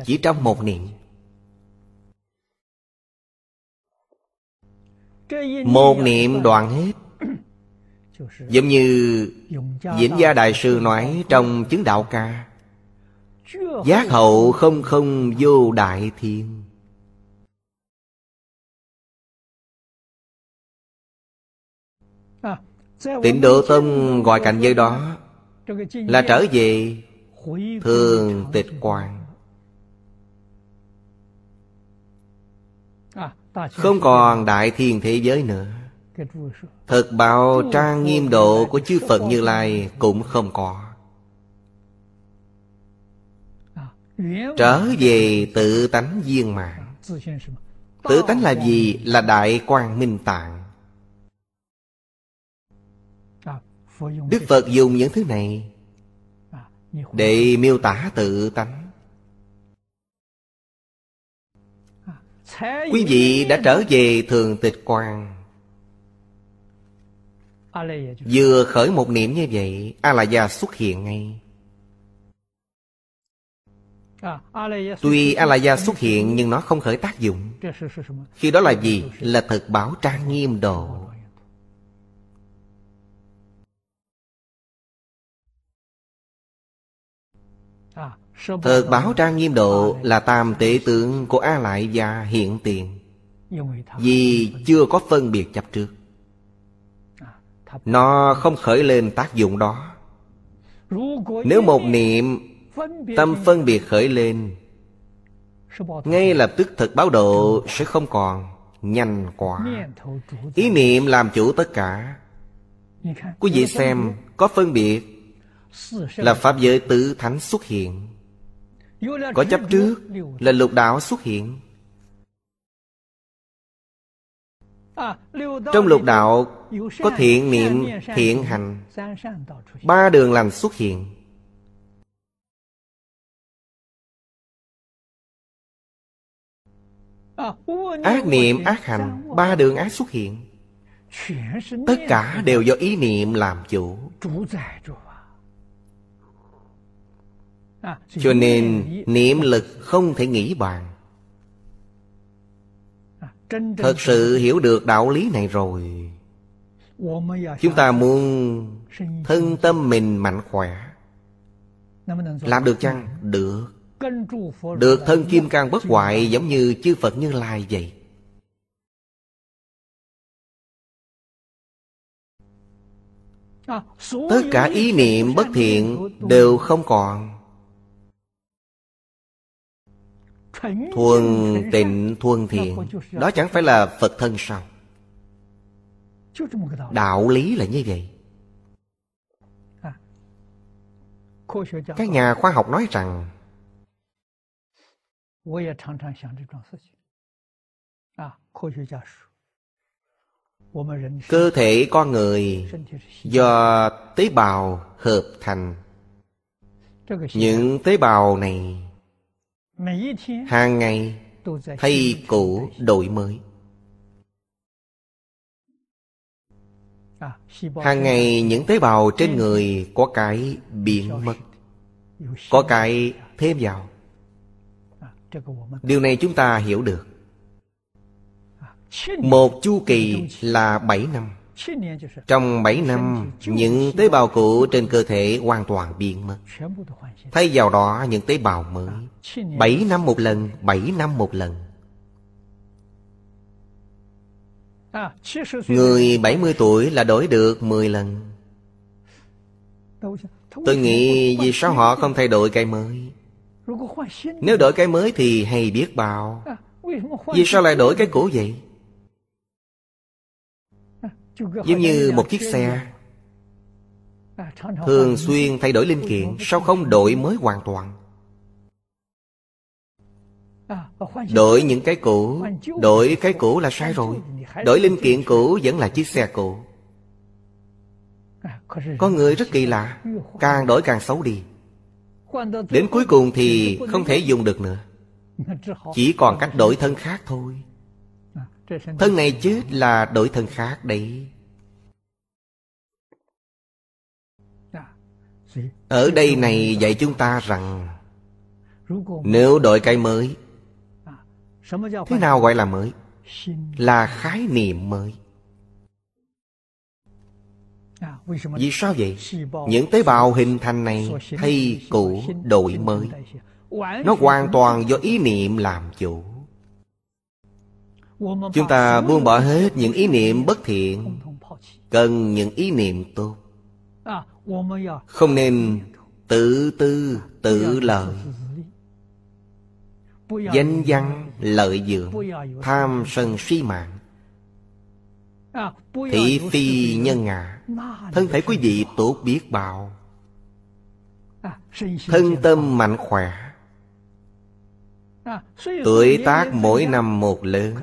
Chỉ trong một niệm Một niệm đoạn hết Giống như Diễn gia Đại sư nói trong chứng đạo ca Giác hậu không không vô đại thiên Tịnh Độ tâm gọi cảnh giới đó Là trở về Thường tịch quan Không còn đại thiền thế giới nữa Thực bào trang nghiêm độ của chư Phật Như Lai cũng không có Trở về tự tánh viên mạng Tự tánh là gì? Là Đại Quang Minh Tạng Đức Phật dùng những thứ này Để miêu tả tự tánh Quý vị đã trở về thường tịch quan Vừa khởi một niệm như vậy A-la-gia xuất hiện ngay Tuy A-la-gia xuất hiện nhưng nó không khởi tác dụng Khi đó là gì? Là thực bảo trang nghiêm đồ Thật báo trang nghiêm độ là tam tế tướng của A Lại gia hiện tiền Vì chưa có phân biệt chấp trước à, Nó không khởi lên tác dụng đó Nếu một niệm tâm phân biệt khởi lên Ngay lập tức thực báo độ sẽ không còn Nhanh quá Ý niệm làm chủ tất cả Quý vị xem có phân biệt Là Pháp giới tứ thánh xuất hiện có chấp trước là lục đạo xuất hiện Trong lục đạo có thiện niệm, thiện hành Ba đường lành xuất hiện Ác niệm, ác hành Ba đường ác xuất hiện Tất cả đều do ý niệm làm chủ cho nên niệm lực không thể nghĩ bàn à, thật sự hiểu được đạo lý này rồi chúng ta muốn thân tâm mình mạnh khỏe làm được chăng được được thân kim cang bất hoại giống như chư phật như lai vậy à, tất cả ý niệm bất thiện đều không còn Thuần tịnh thuần thiện Đó chẳng phải là Phật thân sao Đạo lý là như vậy à. Các nhà khoa học nói rằng à, Cơ thể con người do tế bào hợp thành Những tế bào này hàng ngày thay cũ đổi mới hàng ngày những tế bào trên người có cái biến mất có cái thêm vào điều này chúng ta hiểu được một chu kỳ là bảy năm trong 7 năm Những tế bào cũ trên cơ thể hoàn toàn biến mất Thay vào đó những tế bào mới 7 năm một lần 7 năm một lần Người 70 tuổi là đổi được 10 lần Tôi nghĩ vì sao họ không thay đổi cái mới Nếu đổi cái mới thì hay biết bao à, Vì sao lại đổi cái cũ vậy giống như một chiếc xe thường xuyên thay đổi linh kiện sao không đổi mới hoàn toàn đổi những cái cũ đổi cái cũ là sai rồi đổi linh kiện cũ vẫn là chiếc xe cũ có người rất kỳ lạ càng đổi càng xấu đi đến cuối cùng thì không thể dùng được nữa chỉ còn cách đổi thân khác thôi Thân này chết là đổi thân khác đấy Ở đây này dạy chúng ta rằng Nếu đổi cái mới Thế nào gọi là mới? Là khái niệm mới Vì sao vậy? Những tế bào hình thành này thay cũ đổi mới Nó hoàn toàn do ý niệm làm chủ chúng ta buông bỏ hết những ý niệm bất thiện cần những ý niệm tốt không nên tự tư tự lợi danh văn lợi dưỡng tham sân si mạng thị phi nhân ngã thân thể quý vị tốt biết bao, thân tâm mạnh khỏe Tuổi tác mỗi năm một lớn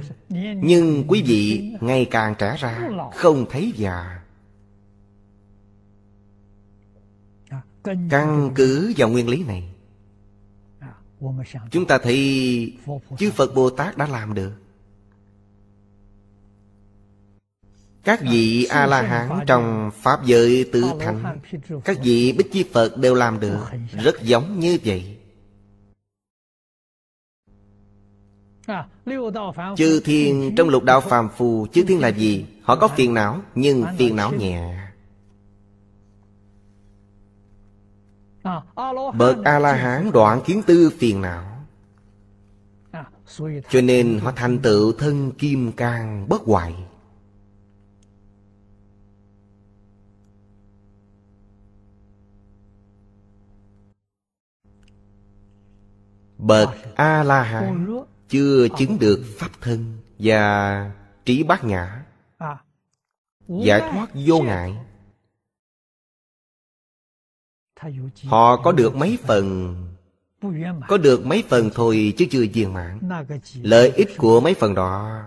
Nhưng quý vị ngày càng trả ra Không thấy già Căn cứ vào nguyên lý này Chúng ta thấy Chư Phật Bồ Tát đã làm được Các vị A-la-hán trong Pháp giới tứ thánh Các vị Bích Chi Phật đều làm được Rất giống như vậy Chư thiên trong lục đạo phàm phù Chư thiên là gì? Họ có phiền não Nhưng phiền não nhẹ Bậc A-la-hán đoạn kiến tư phiền não Cho nên họ thành tựu thân kim cang bất hoại Bậc A-la-hán chưa ờ. chứng được pháp thân và trí bát nhã à. giải thoát vô ngại họ có được mấy phần có được mấy phần thôi chứ chưa viên mãn lợi ích của mấy phần đó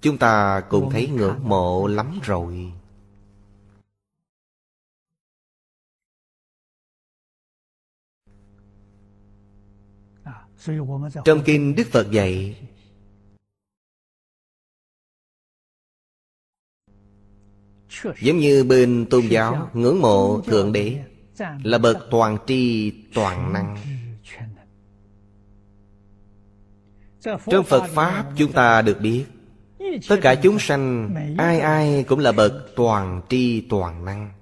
chúng ta cũng thấy ngưỡng mộ lắm rồi Trong kinh Đức Phật dạy Giống như bên tôn giáo ngưỡng mộ Thượng Đế Là bậc toàn tri toàn năng Trong Phật Pháp chúng ta được biết Tất cả chúng sanh ai ai cũng là bậc toàn tri toàn năng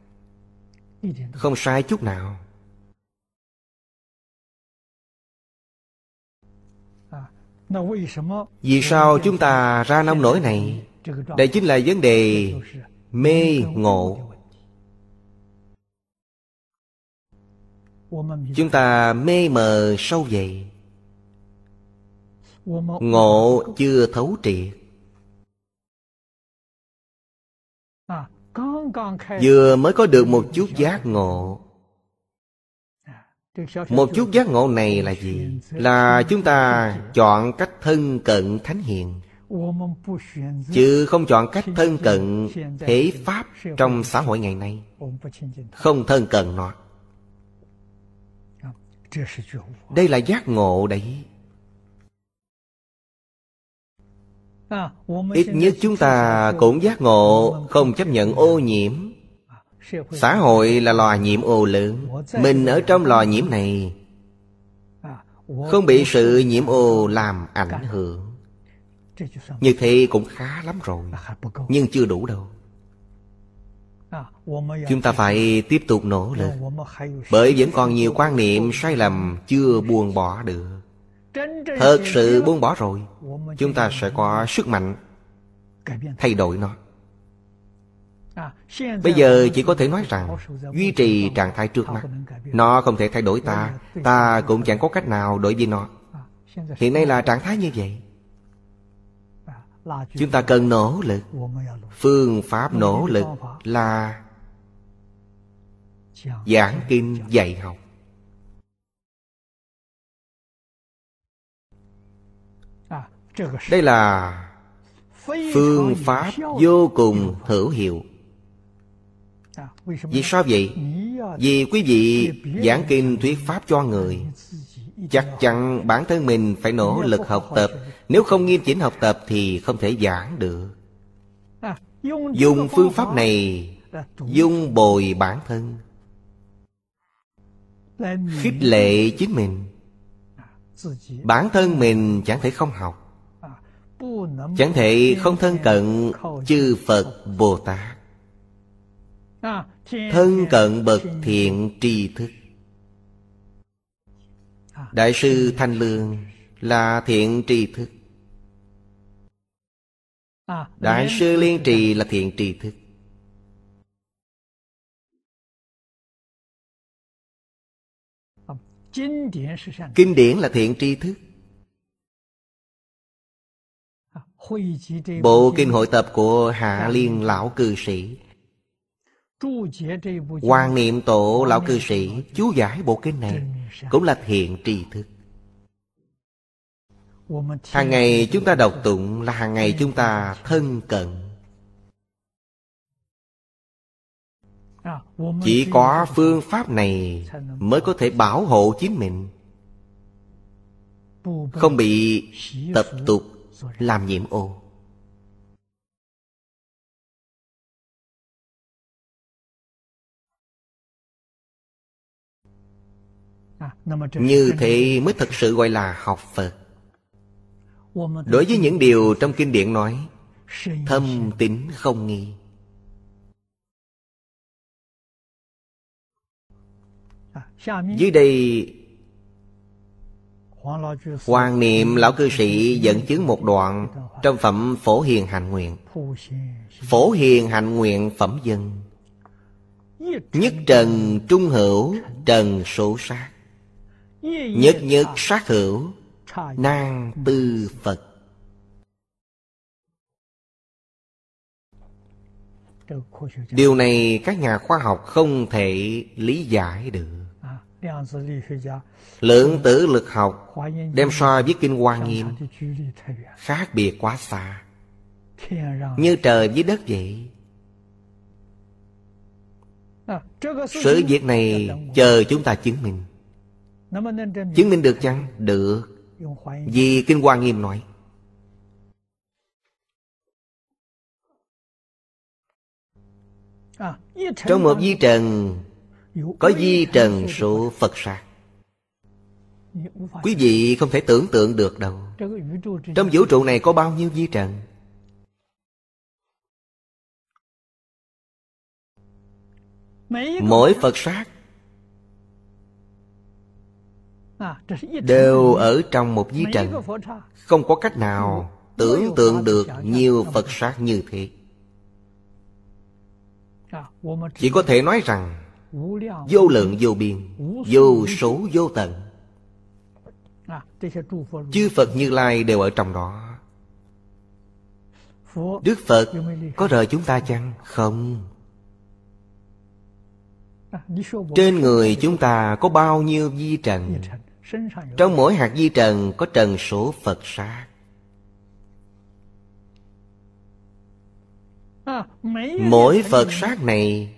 Không sai chút nào Vì sao chúng ta ra nông nổi này? Đây chính là vấn đề mê ngộ Chúng ta mê mờ sâu vậy Ngộ chưa thấu triệt à, Vừa mới có được một chút giác ngộ một chút giác ngộ này là gì là chúng ta chọn cách thân cận thánh hiền chứ không chọn cách thân cận thế pháp trong xã hội ngày nay không thân cận nó đây là giác ngộ đấy ít nhất chúng ta cũng giác ngộ không chấp nhận ô nhiễm xã hội là lò nhiễm ô lớn mình ở trong lò nhiễm này không bị sự nhiễm ô làm ảnh hưởng như thế cũng khá lắm rồi nhưng chưa đủ đâu chúng ta phải tiếp tục nỗ lực bởi vẫn còn nhiều quan niệm sai lầm chưa buông bỏ được thật sự buông bỏ rồi chúng ta sẽ có sức mạnh thay đổi nó Bây giờ chỉ có thể nói rằng Duy trì trạng thái trước mắt Nó không thể thay đổi ta Ta cũng chẳng có cách nào đối với nó Hiện nay là trạng thái như vậy Chúng ta cần nỗ lực Phương pháp nỗ lực là Giảng kinh dạy học Đây là phương pháp vô cùng hữu hiệu vì sao vậy? Vì quý vị giảng kinh thuyết pháp cho người Chắc chắn bản thân mình phải nỗ lực học tập Nếu không nghiêm chỉnh học tập thì không thể giảng được Dùng phương pháp này Dung bồi bản thân Khích lệ chính mình Bản thân mình chẳng thể không học Chẳng thể không thân cận chư Phật Bồ Tát Thân cận bậc thiện tri thức Đại sư Thanh Lương là thiện tri thức à, Đại sư Liên Trì là thiện tri thức Kinh điển là thiện tri thức à, Bộ kinh hội tập của Hạ dạ. Liên Lão Cư Sĩ quan niệm tổ lão cư sĩ chú giải bộ kinh này Cũng là thiện tri thức Hàng ngày chúng ta đọc tụng là hàng ngày chúng ta thân cận Chỉ có phương pháp này mới có thể bảo hộ chính mình Không bị tập tục làm nhiễm ô À, như thế mới thật sự gọi là học phật đối với những điều trong kinh điển nói thâm tín không nghi à, dưới đây Hoàng niệm lão cư sĩ dẫn chứng một đoạn Trong phẩm Phổ Hiền Hạnh Nguyện Phổ Hiền Hạnh Nguyện phẩm dân Nhất trần trung hữu trần số sát Nhất nhất sát hữu Nang tư Phật Điều này các nhà khoa học không thể lý giải được Lượng tử lực học đem so với Kinh Hoa Nghiêm Khác biệt quá xa Như trời với đất vậy Sự việc này chờ chúng ta chứng minh Chứng minh được chăng? Được Vì Kinh Hoa Nghiêm nói à, Trong một di trần Có di trần số Phật sát Quý vị không thể tưởng tượng được đâu Trong vũ trụ này có bao nhiêu di trần Mỗi Phật sát À, đều ở trong một di trần không có cách nào tưởng tượng được nhiều phật sát như thế à, chỉ có thể nói rằng vô lượng vô biên vô số vô tận à, chư phật như lai đều ở trong đó đức phật có rời chúng ta chăng không trên người chúng ta có bao nhiêu di trần trong mỗi hạt di trần có trần số Phật sát à, Mỗi Phật sát này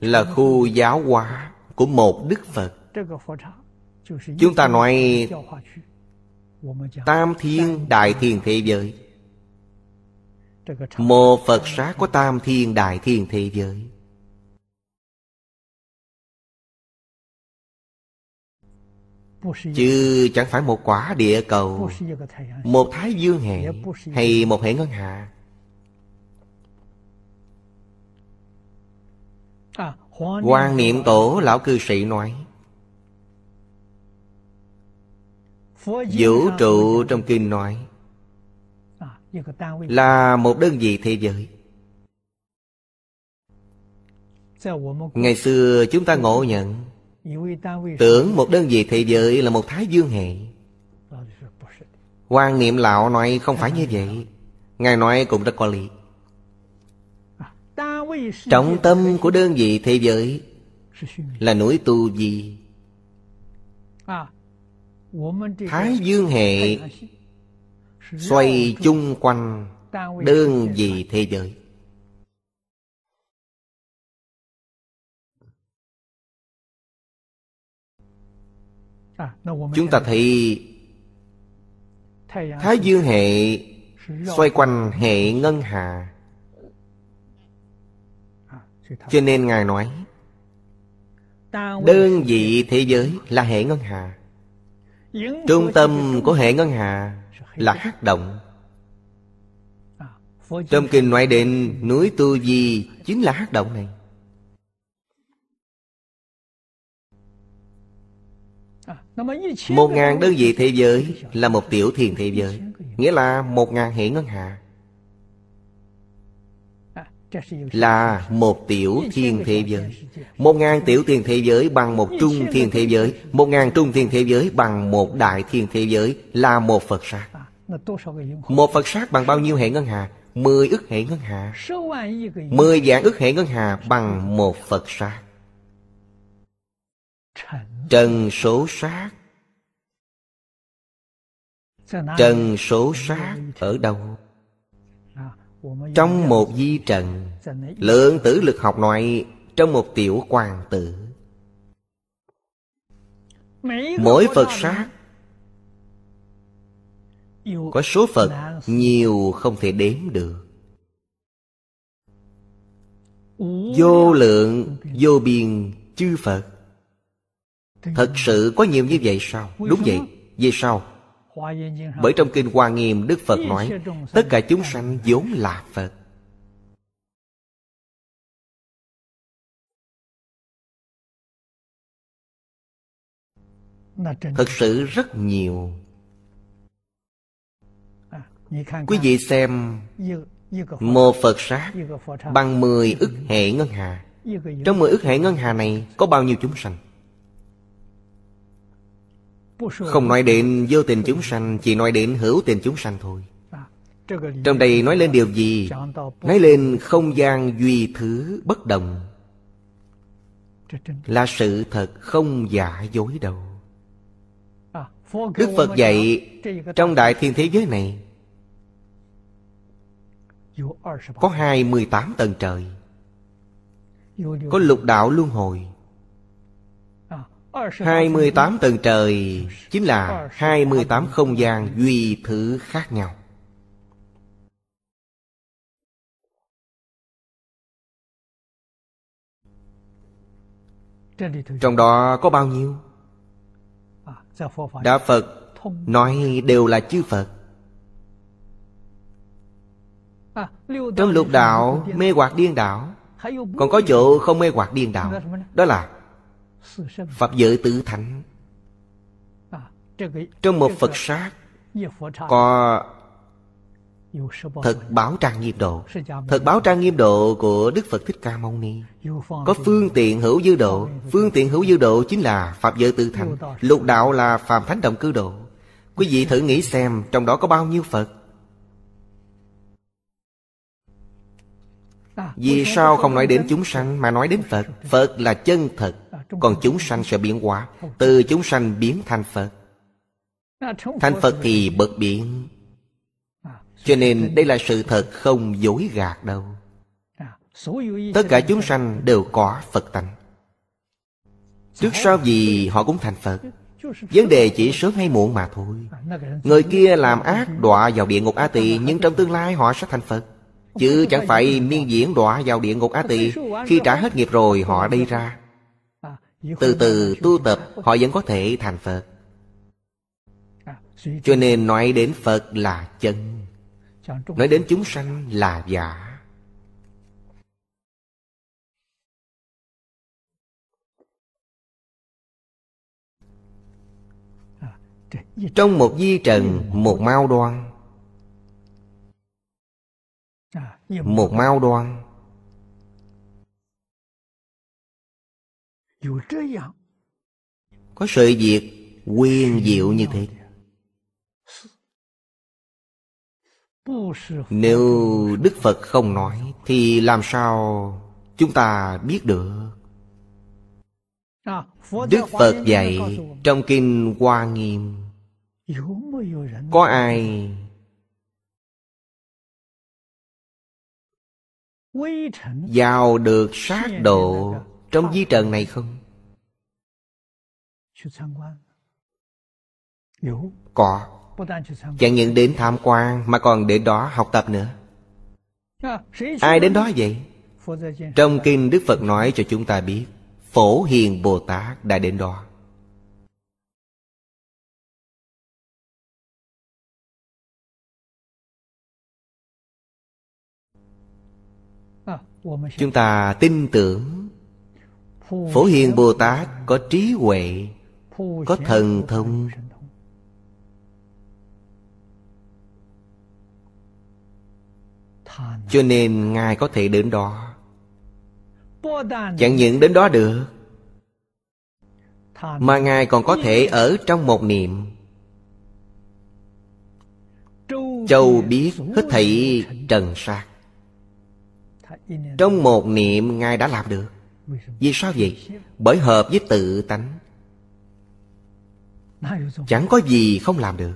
Là khu giáo hóa của một Đức Phật Chúng ta nói Tam Thiên Đại Thiên Thế Giới Một Phật sát có Tam Thiên Đại Thiên Thế Giới chứ chẳng phải một quả địa cầu một thái dương hệ hay một hệ ngân hà à, quan niệm tổ lão cư sĩ nói vũ trụ trong kinh nói à, là một đơn vị thế giới ngày xưa chúng ta ngộ nhận Tưởng một đơn vị thế giới là một thái dương hệ Quan niệm lão nói không phải như vậy Ngài nói cũng rất có lý Trọng tâm của đơn vị thế giới Là núi tu gì Thái dương hệ Xoay chung quanh Đơn vị thế giới chúng ta thấy thái dương hệ xoay quanh hệ ngân hà à, cho nên ngài nói đơn vị thế giới là hệ ngân hà trung tâm của hệ ngân hà là hát động à, trong kinh ngoại đến núi tu di chính là hát động này Một ngàn đơn vị thế giới Là một tiểu thiền thế giới Nghĩa là một ngàn hệ ngân hà Là một tiểu thiên thế giới Một ngàn tiểu thiên thế giới bằng một trung thiên thế giới Một ngàn trung thiên thế giới bằng một đại thiên thế giới Là một Phật sát Một Phật sát bằng bao nhiêu hệ ngân hà Mười ức hệ ngân hà Mười vạn ức hệ ngân hà bằng một Phật sát trần số sát trần số sát ở đâu trong một di trần lượng tử lực học nội trong một tiểu quan tử mỗi phật sát có số phật nhiều không thể đếm được vô lượng vô biên chư phật Thật sự có nhiều như vậy sao? Đúng vậy. Vì sao? Bởi trong Kinh Hoa Nghiêm Đức Phật nói Tất cả chúng sanh vốn là Phật Thật sự rất nhiều Quý vị xem Một Phật sát Bằng 10 ức hệ ngân hà Trong 10 ức hệ ngân hà này Có bao nhiêu chúng sanh không nói đến vô tình chúng sanh Chỉ nói đến hữu tình chúng sanh thôi Trong đây nói lên điều gì Nói lên không gian duy thứ bất đồng Là sự thật không giả dối đâu Đức Phật dạy Trong đại thiên thế giới này Có 28 tầng trời Có lục đạo luân hồi 28 tầng trời Chính là 28 không gian duy thứ khác nhau Trong đó có bao nhiêu? Đạo Phật nói đều là chư Phật Trong lục đạo mê hoặc điên đạo Còn có chỗ không mê hoặc điên đạo Đó là Pháp giới tứ thánh Trong một Phật sát Có Thật báo trang nghiêm độ Thật báo trang nghiêm độ của Đức Phật Thích Ca Mâu Ni Có phương tiện hữu dư độ Phương tiện hữu dư độ chính là Pháp giới tự thành Lục đạo là Phạm Thánh Động Cư Độ Quý vị thử nghĩ xem trong đó có bao nhiêu Phật à, Vì sao không nói đến chúng sanh mà nói đến Phật Phật là chân thật còn chúng sanh sẽ biến hóa từ chúng sanh biến thành phật thành phật thì bậc biến cho nên đây là sự thật không dối gạt đâu tất cả chúng sanh đều có phật tánh trước sau gì họ cũng thành phật vấn đề chỉ sớm hay muộn mà thôi người kia làm ác đọa vào địa ngục a tỳ nhưng trong tương lai họ sẽ thành phật chứ chẳng phải miên diễn đọa vào địa ngục a tỳ khi trả hết nghiệp rồi họ đi ra từ từ tu tập họ vẫn có thể thành Phật Cho nên nói đến Phật là chân Nói đến chúng sanh là giả Trong một di trần Một mao đoan Một mao đoan Có sự việc quyên diệu như thế Nếu Đức Phật không nói Thì làm sao chúng ta biết được Đức Phật dạy trong Kinh Hoa Nghiêm Có ai vào được sát độ trong di trần này không? Có Chẳng những đến tham quan mà còn đến đó học tập nữa Ai đến đó vậy? Trong kinh Đức Phật nói cho chúng ta biết Phổ Hiền Bồ Tát đã đến đó Chúng ta tin tưởng phổ hiền bồ tát có trí huệ có thần thông cho nên ngài có thể đến đó chẳng những đến đó được mà ngài còn có thể ở trong một niệm châu biết hết thảy trần sát trong một niệm ngài đã làm được vì sao vậy? Bởi hợp với tự tánh Chẳng có gì không làm được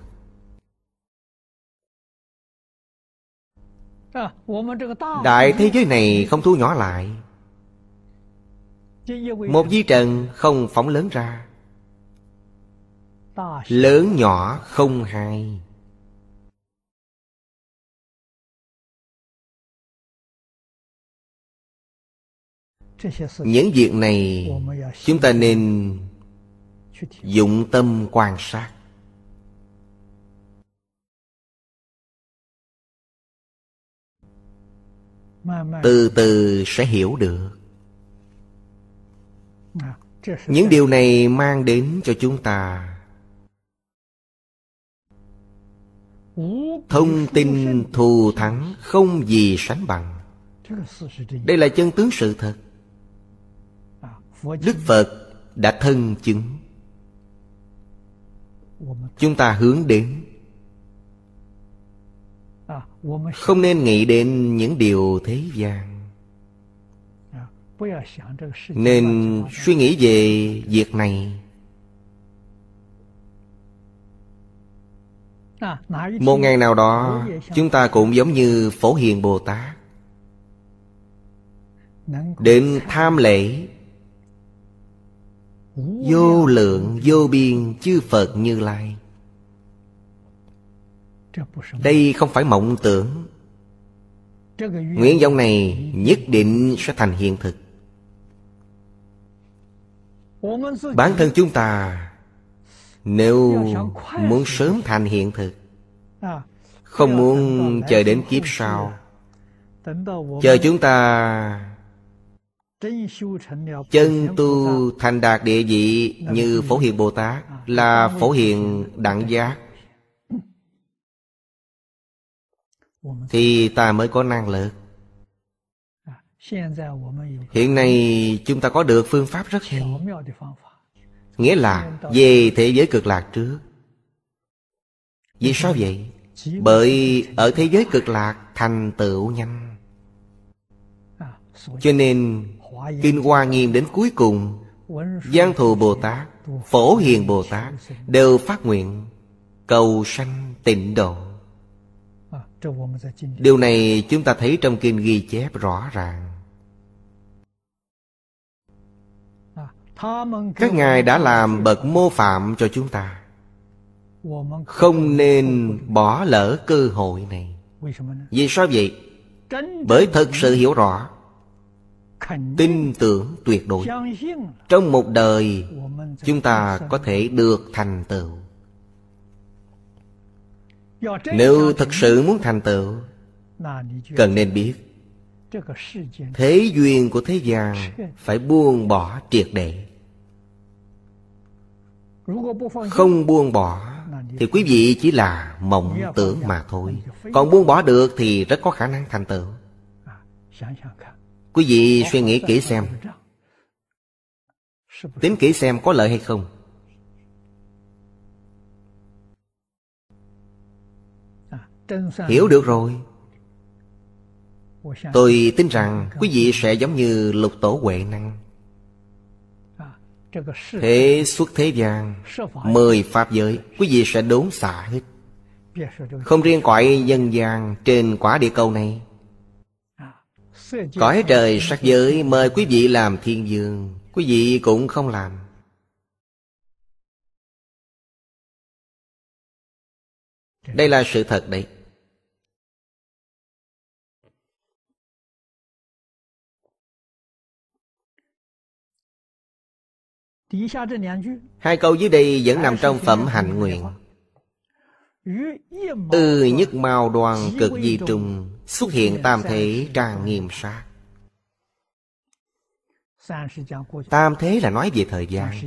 Đại thế giới này không thu nhỏ lại Một di trần không phóng lớn ra Lớn nhỏ không hai những việc này chúng ta nên dụng tâm quan sát từ từ sẽ hiểu được những điều này mang đến cho chúng ta thông tin thù thắng không gì sánh bằng đây là chân tướng sự thật Đức Phật đã thân chứng Chúng ta hướng đến Không nên nghĩ đến những điều thế gian Nên suy nghĩ về việc này Một ngày nào đó Chúng ta cũng giống như Phổ Hiền Bồ Tát Đến tham lễ Vô lượng vô biên chư Phật Như Lai Đây không phải mộng tưởng Nguyện vọng này nhất định sẽ thành hiện thực Bản thân chúng ta Nếu muốn sớm thành hiện thực Không muốn chờ đến kiếp sau Chờ chúng ta Chân tu thành đạt địa vị như Phổ Hiền Bồ Tát à, Là Phổ Hiền Đẳng Giác Thì ta mới có năng lực Hiện nay chúng ta có được phương pháp rất hay Nghĩa là về thế giới cực lạc trước Vì sao vậy? Bởi ở thế giới cực lạc thành tựu nhanh cho nên Kinh Hoa Nghiêm đến cuối cùng Giang thù Bồ Tát Phổ Hiền Bồ Tát Đều phát nguyện Cầu sanh tịnh độ Điều này chúng ta thấy trong kinh ghi chép rõ ràng Các ngài đã làm bậc mô phạm cho chúng ta Không nên bỏ lỡ cơ hội này Vì sao vậy? Bởi thật sự hiểu rõ tin tưởng tuyệt đối trong một đời chúng ta có thể được thành tựu nếu thật sự muốn thành tựu cần nên biết thế duyên của thế gian phải buông bỏ triệt để không buông bỏ thì quý vị chỉ là mộng tưởng mà thôi còn buông bỏ được thì rất có khả năng thành tựu Quý vị suy nghĩ kỹ xem Tính kỹ xem có lợi hay không Hiểu được rồi Tôi tin rằng quý vị sẽ giống như lục tổ huệ năng Thế xuất thế gian Mười pháp giới Quý vị sẽ đốn xả hết Không riêng cõi dân gian Trên quả địa cầu này Cõi trời sắc giới mời quý vị làm thiên dương Quý vị cũng không làm Đây là sự thật đấy Hai câu dưới đây vẫn nằm trong phẩm hạnh nguyện Ừ nhất màu đoàn cực di trùng Xuất hiện tam thế trang nghiêm sát Tam thế là nói về thời gian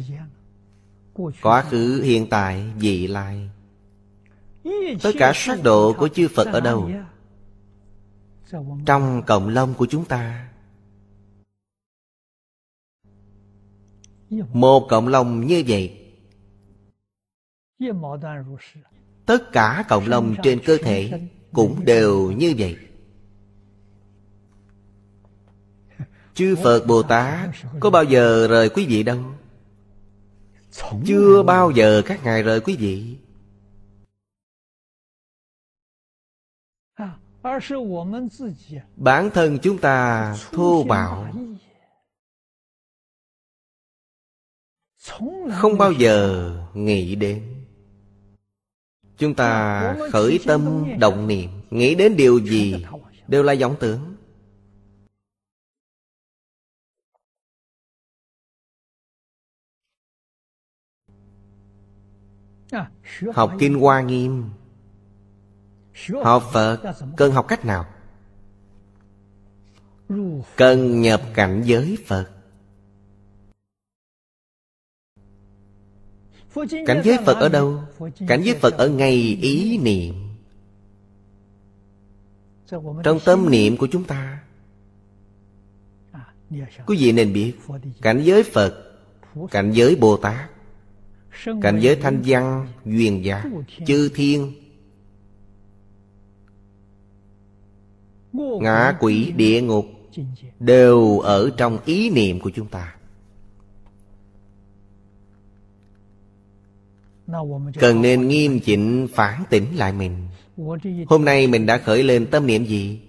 Quá khứ, hiện tại, vị lai Tất cả sát độ của chư Phật ở đâu? Trong cộng lông của chúng ta Một cộng lông như vậy Tất cả cộng lông trên cơ thể Cũng đều như vậy Chư Phật Bồ Tát Có bao giờ rời quý vị đâu Chưa bao giờ các ngài rời quý vị Bản thân chúng ta thô bạo Không bao giờ nghĩ đến Chúng ta khởi tâm động niệm Nghĩ đến điều gì Đều là vọng tưởng à, Học Kinh Hoa Nghiêm Học Phật Cần học cách nào Cần nhập cảnh giới Phật Cảnh giới Phật ở đâu? Cảnh giới Phật ở ngay ý niệm Trong tâm niệm của chúng ta Quý vị nên biết Cảnh giới Phật Cảnh giới Bồ Tát Cảnh giới Thanh Văn Duyên giả Chư Thiên Ngã quỷ địa ngục Đều ở trong ý niệm của chúng ta cần nên nghiêm chỉnh phản tỉnh lại mình hôm nay mình đã khởi lên tâm niệm gì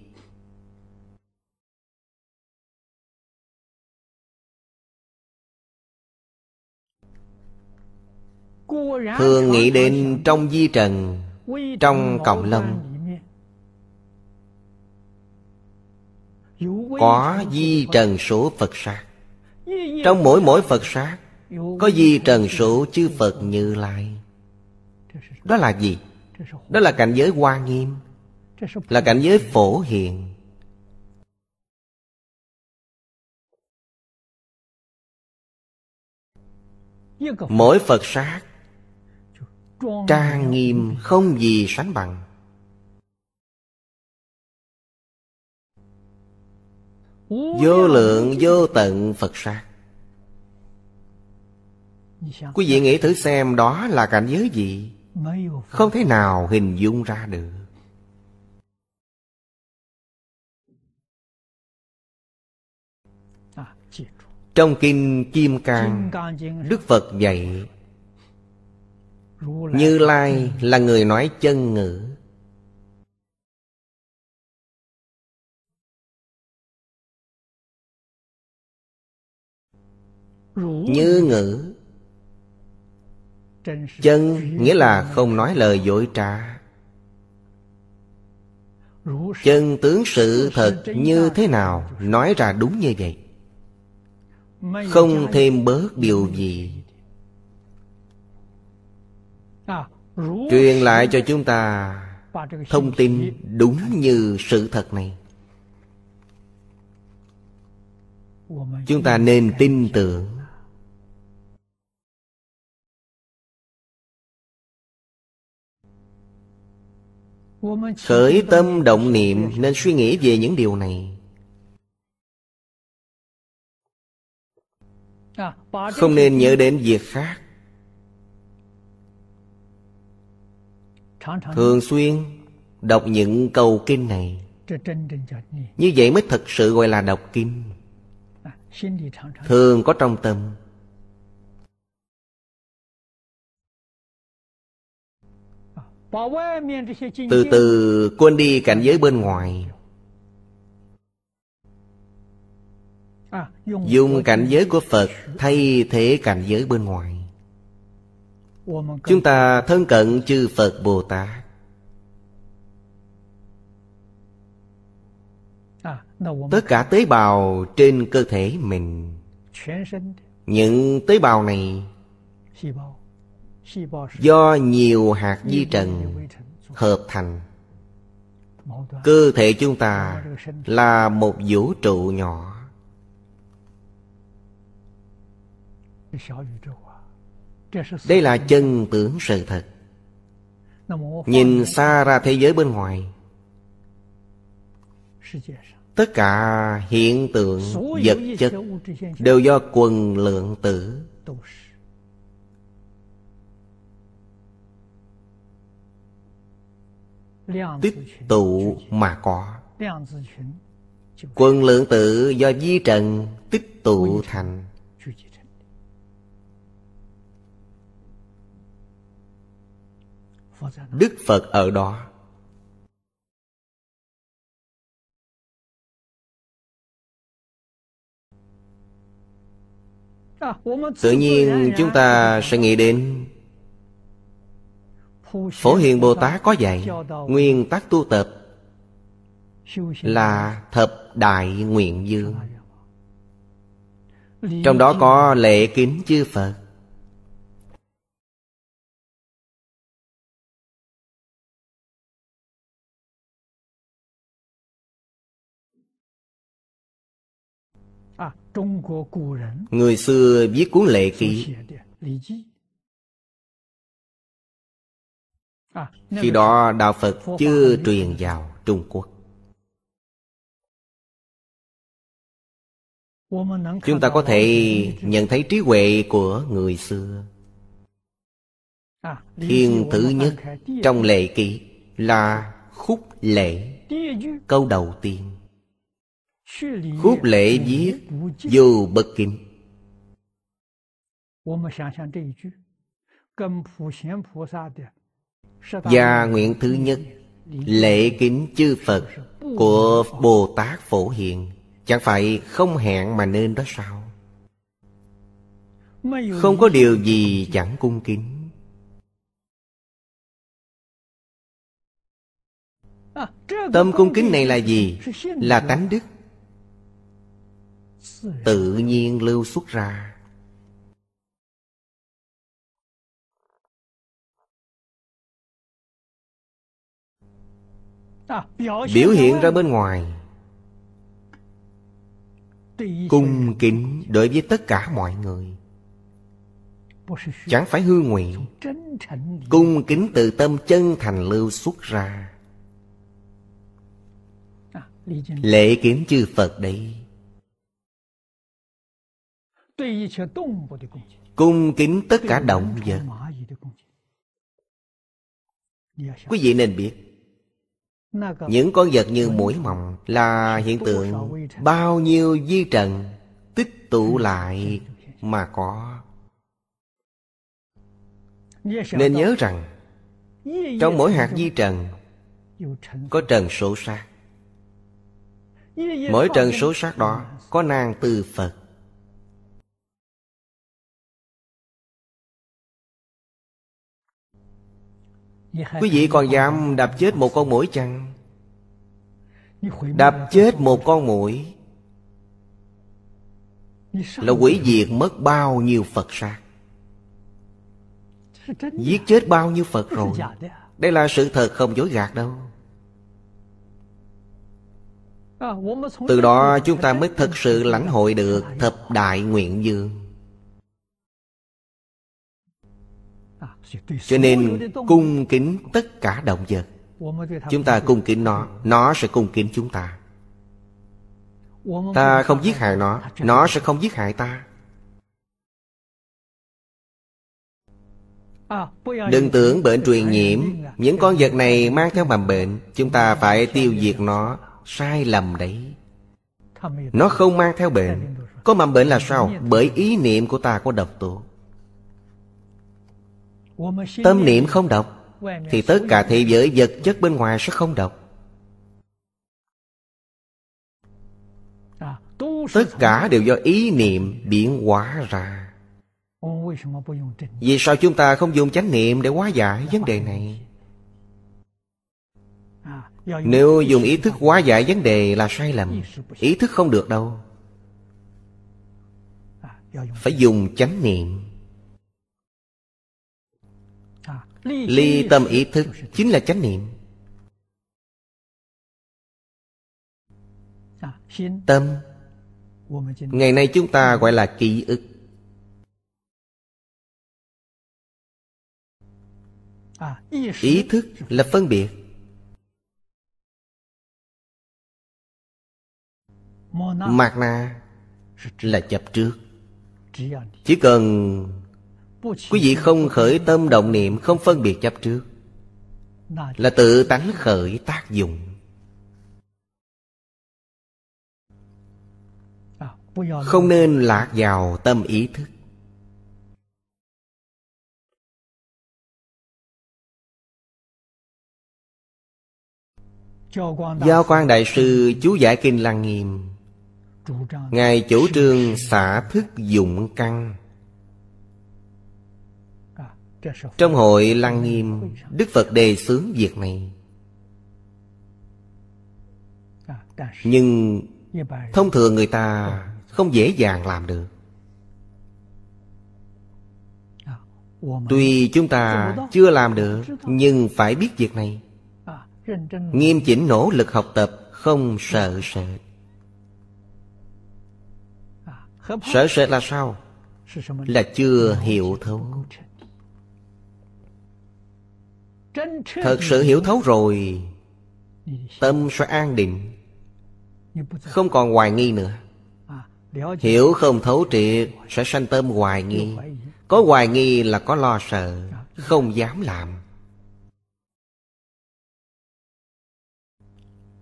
thường nghĩ đến trong di trần trong cộng lâm có di trần số phật sát trong mỗi mỗi phật sát có gì trần sổ chư Phật Như Lai Đó là gì? Đó là cảnh giới hoa nghiêm Là cảnh giới phổ hiện Mỗi Phật sát Trang nghiêm không gì sánh bằng Vô lượng vô tận Phật sát Dạ. quý vị nghĩ thử xem đó là cảnh giới gì không thể nào hình dung ra được à, trong kinh kim cang đức phật dạy như lai là người nói chân ngữ như ngữ Chân nghĩa là không nói lời dối trá Chân tướng sự thật như thế nào Nói ra đúng như vậy Không thêm bớt điều gì Truyền lại cho chúng ta Thông tin đúng như sự thật này Chúng ta nên tin tưởng khởi tâm động niệm nên suy nghĩ về những điều này không nên nhớ đến việc khác thường xuyên đọc những câu kinh này như vậy mới thật sự gọi là đọc kinh thường có trong tâm từ từ quên đi cảnh giới bên ngoài à, dùng cảnh giới của phật thay thế cảnh giới bên ngoài chúng ta thân cận chư phật bồ tát à, tất cả tế bào trên cơ thể mình những tế bào này do nhiều hạt di trần hợp thành cơ thể chúng ta là một vũ trụ nhỏ đây là chân tưởng sự thật nhìn xa ra thế giới bên ngoài tất cả hiện tượng vật chất đều do quần lượng tử tích tụ mà có quân lượng tử do di trần tích tụ thành đức phật ở đó à, tự nhiên chúng ta sẽ nghĩ đến Phổ Hiền Bồ Tát có dạy Nguyên tắc tu tập Là thập đại nguyện dương Trong đó có lệ kính chư Phật à, Người xưa viết cuốn lệ ký Khi đó Đạo Phật chưa truyền vào Trung Quốc Chúng ta có thể nhận thấy trí huệ của người xưa Thiên thứ nhất trong lệ ký là khúc lễ Câu đầu tiên Khúc lễ viết Dù bất kim và nguyện thứ nhất Lễ kính chư Phật Của Bồ Tát Phổ Hiền Chẳng phải không hẹn mà nên đó sao Không có điều gì chẳng cung kính Tâm cung kính này là gì? Là tánh đức Tự nhiên lưu xuất ra À, biểu hiện ra bên ngoài cung kính đối với tất cả mọi người chẳng phải hư nguyện cung kính từ tâm chân thành lưu xuất ra à, lễ kiến chư phật đây cung kính tất cả động vật quý vị nên biết những con vật như mũi mỏng là hiện tượng bao nhiêu di trần tích tụ lại mà có nên nhớ rằng trong mỗi hạt di trần có trần số sát mỗi trần số sát đó có nàng từ phật Dạ. Quý vị còn dám đập chết một con mũi chăng đập chết một con mũi Là quỷ diệt mất bao nhiêu Phật sát Giết chết bao nhiêu Phật rồi dạ, dạ. Đây là sự thật không dối gạt đâu Từ đó chúng ta mới thật sự lãnh hội được Thập Đại Nguyện Dương Cho nên cung kính tất cả động vật Chúng ta cung kính nó Nó sẽ cung kính chúng ta Ta không giết hại nó Nó sẽ không giết hại ta Đừng tưởng bệnh truyền nhiễm Những con vật này mang theo mầm bệnh Chúng ta phải tiêu diệt nó Sai lầm đấy Nó không mang theo bệnh Có mầm bệnh là sao Bởi ý niệm của ta có độc tố Tâm niệm không độc Thì tất cả thế giới vật chất bên ngoài sẽ không độc Tất cả đều do ý niệm biến hóa ra Vì sao chúng ta không dùng chánh niệm để hóa giải vấn đề này Nếu dùng ý thức hóa giải vấn đề là sai lầm Ý thức không được đâu Phải dùng chánh niệm Ly tâm ý thức chính là chánh niệm Tâm Ngày nay chúng ta gọi là ký ức Ý thức là phân biệt mạt na là chấp trước Chỉ cần Quý vị không khởi tâm động niệm Không phân biệt chấp trước Là tự tánh khởi tác dụng Không nên lạc vào tâm ý thức Giáo quan đại sư chú giải kinh lăng nghiêm Ngài chủ trương xả thức dụng căn trong hội Lăng Nghiêm Đức Phật đề xướng việc này Nhưng Thông thường người ta Không dễ dàng làm được Tuy chúng ta chưa làm được Nhưng phải biết việc này Nghiêm chỉnh nỗ lực học tập Không sợ sợ Sợ sợ là sao? Là chưa hiểu thấu Thật sự hiểu thấu rồi Tâm sẽ an định Không còn hoài nghi nữa à, Hiểu không thấu triệt Sẽ sanh tâm hoài nghi Có hoài nghi là có lo sợ Không dám làm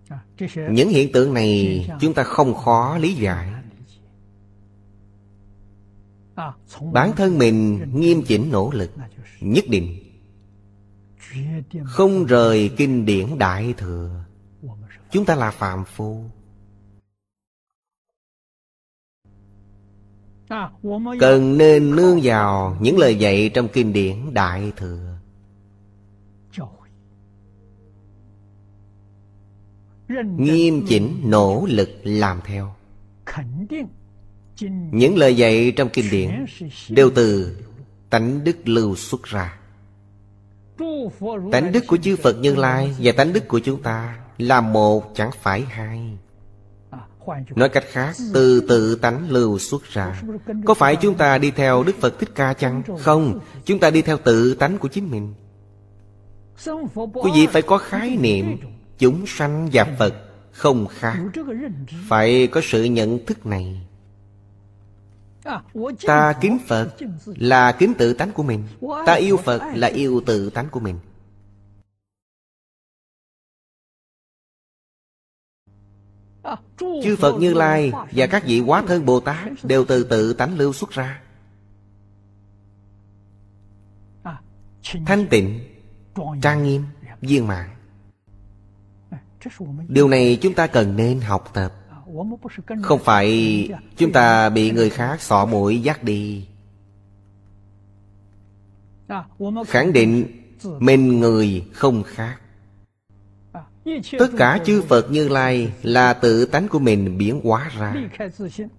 à, Những hiện tượng này Chúng ta không khó lý giải à, Bản thân mình nghiêm chỉnh nỗ lực Nhất định không rời kinh điển đại thừa chúng ta là phàm phu cần nên nương vào những lời dạy trong kinh điển đại thừa nghiêm chỉnh nỗ lực làm theo những lời dạy trong kinh điển đều từ tánh đức lưu xuất ra Tánh đức của chư Phật Như Lai Và tánh đức của chúng ta Là một chẳng phải hai Nói cách khác Từ tự tánh lưu xuất ra Có phải chúng ta đi theo Đức Phật Thích Ca chăng? Không Chúng ta đi theo tự tánh của chính mình Quý vị phải có khái niệm Chúng sanh và Phật không khác Phải có sự nhận thức này Ta kính Phật là kính tự tánh của mình Ta yêu Phật là yêu tự tánh của mình Chư Phật Như Lai và các vị quá thân Bồ Tát Đều từ tự tánh lưu xuất ra Thanh tịnh Trang nghiêm Viên mạng Điều này chúng ta cần nên học tập không phải chúng ta bị người khác xỏ mũi dắt đi Khẳng định mình người không khác Tất cả chư Phật Như Lai là tự tánh của mình biến hóa ra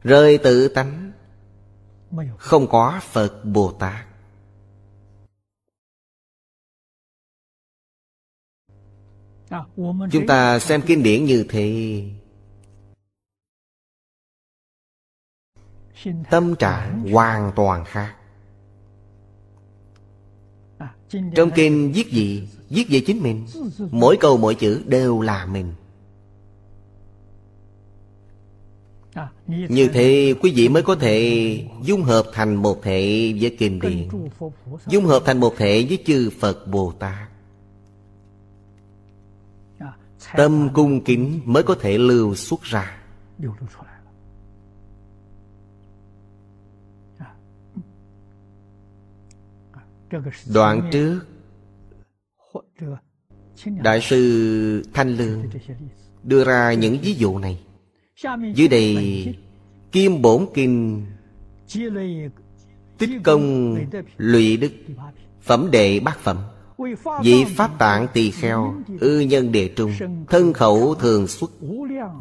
Rơi tự tánh Không có Phật Bồ Tát Chúng ta xem kinh điển như thế tâm trạng hoàn toàn khác à, trong kinh viết gì viết về chính mình mỗi câu mỗi chữ đều là mình à, như thế quý vị mới có thể dung hợp thành một thể với kinh điện, Dung hợp thành một thể với chư Phật Bồ Tát à, Tâm cung kính mới có thể lưu xuất ra đoạn trước đại sư thanh lương đưa ra những ví dụ này dưới đây kim bổn kinh tích công lụy đức phẩm đệ bát phẩm vị pháp tạng tỳ kheo ư nhân đề trung thân khẩu thường xuất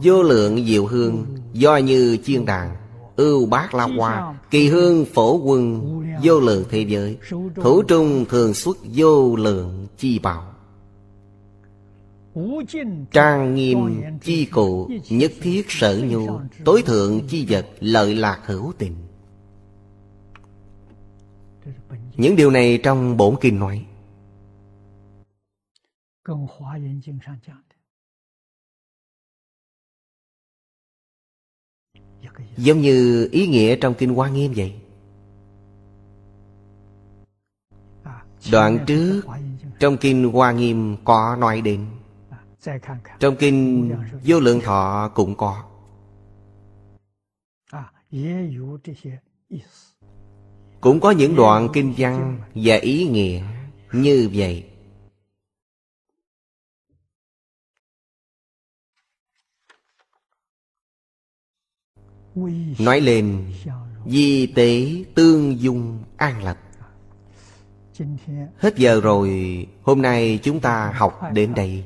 vô lượng diệu hương do như chiên đàn ưu bác la hoa kỳ hương phổ quân vô lượng thế giới thủ trung thường xuất vô lượng chi bảo trang nghiêm chi cụ nhất thiết sở nhu tối thượng chi vật lợi lạc hữu tình những điều này trong bổn kinh nói Giống như ý nghĩa trong Kinh Hoa Nghiêm vậy Đoạn trước Trong Kinh Hoa Nghiêm có nói đến Trong Kinh Vô Lượng Thọ cũng có Cũng có những đoạn kinh văn và ý nghĩa như vậy Nói lên Di tế tương dung an lập Hết giờ rồi Hôm nay chúng ta học đến đây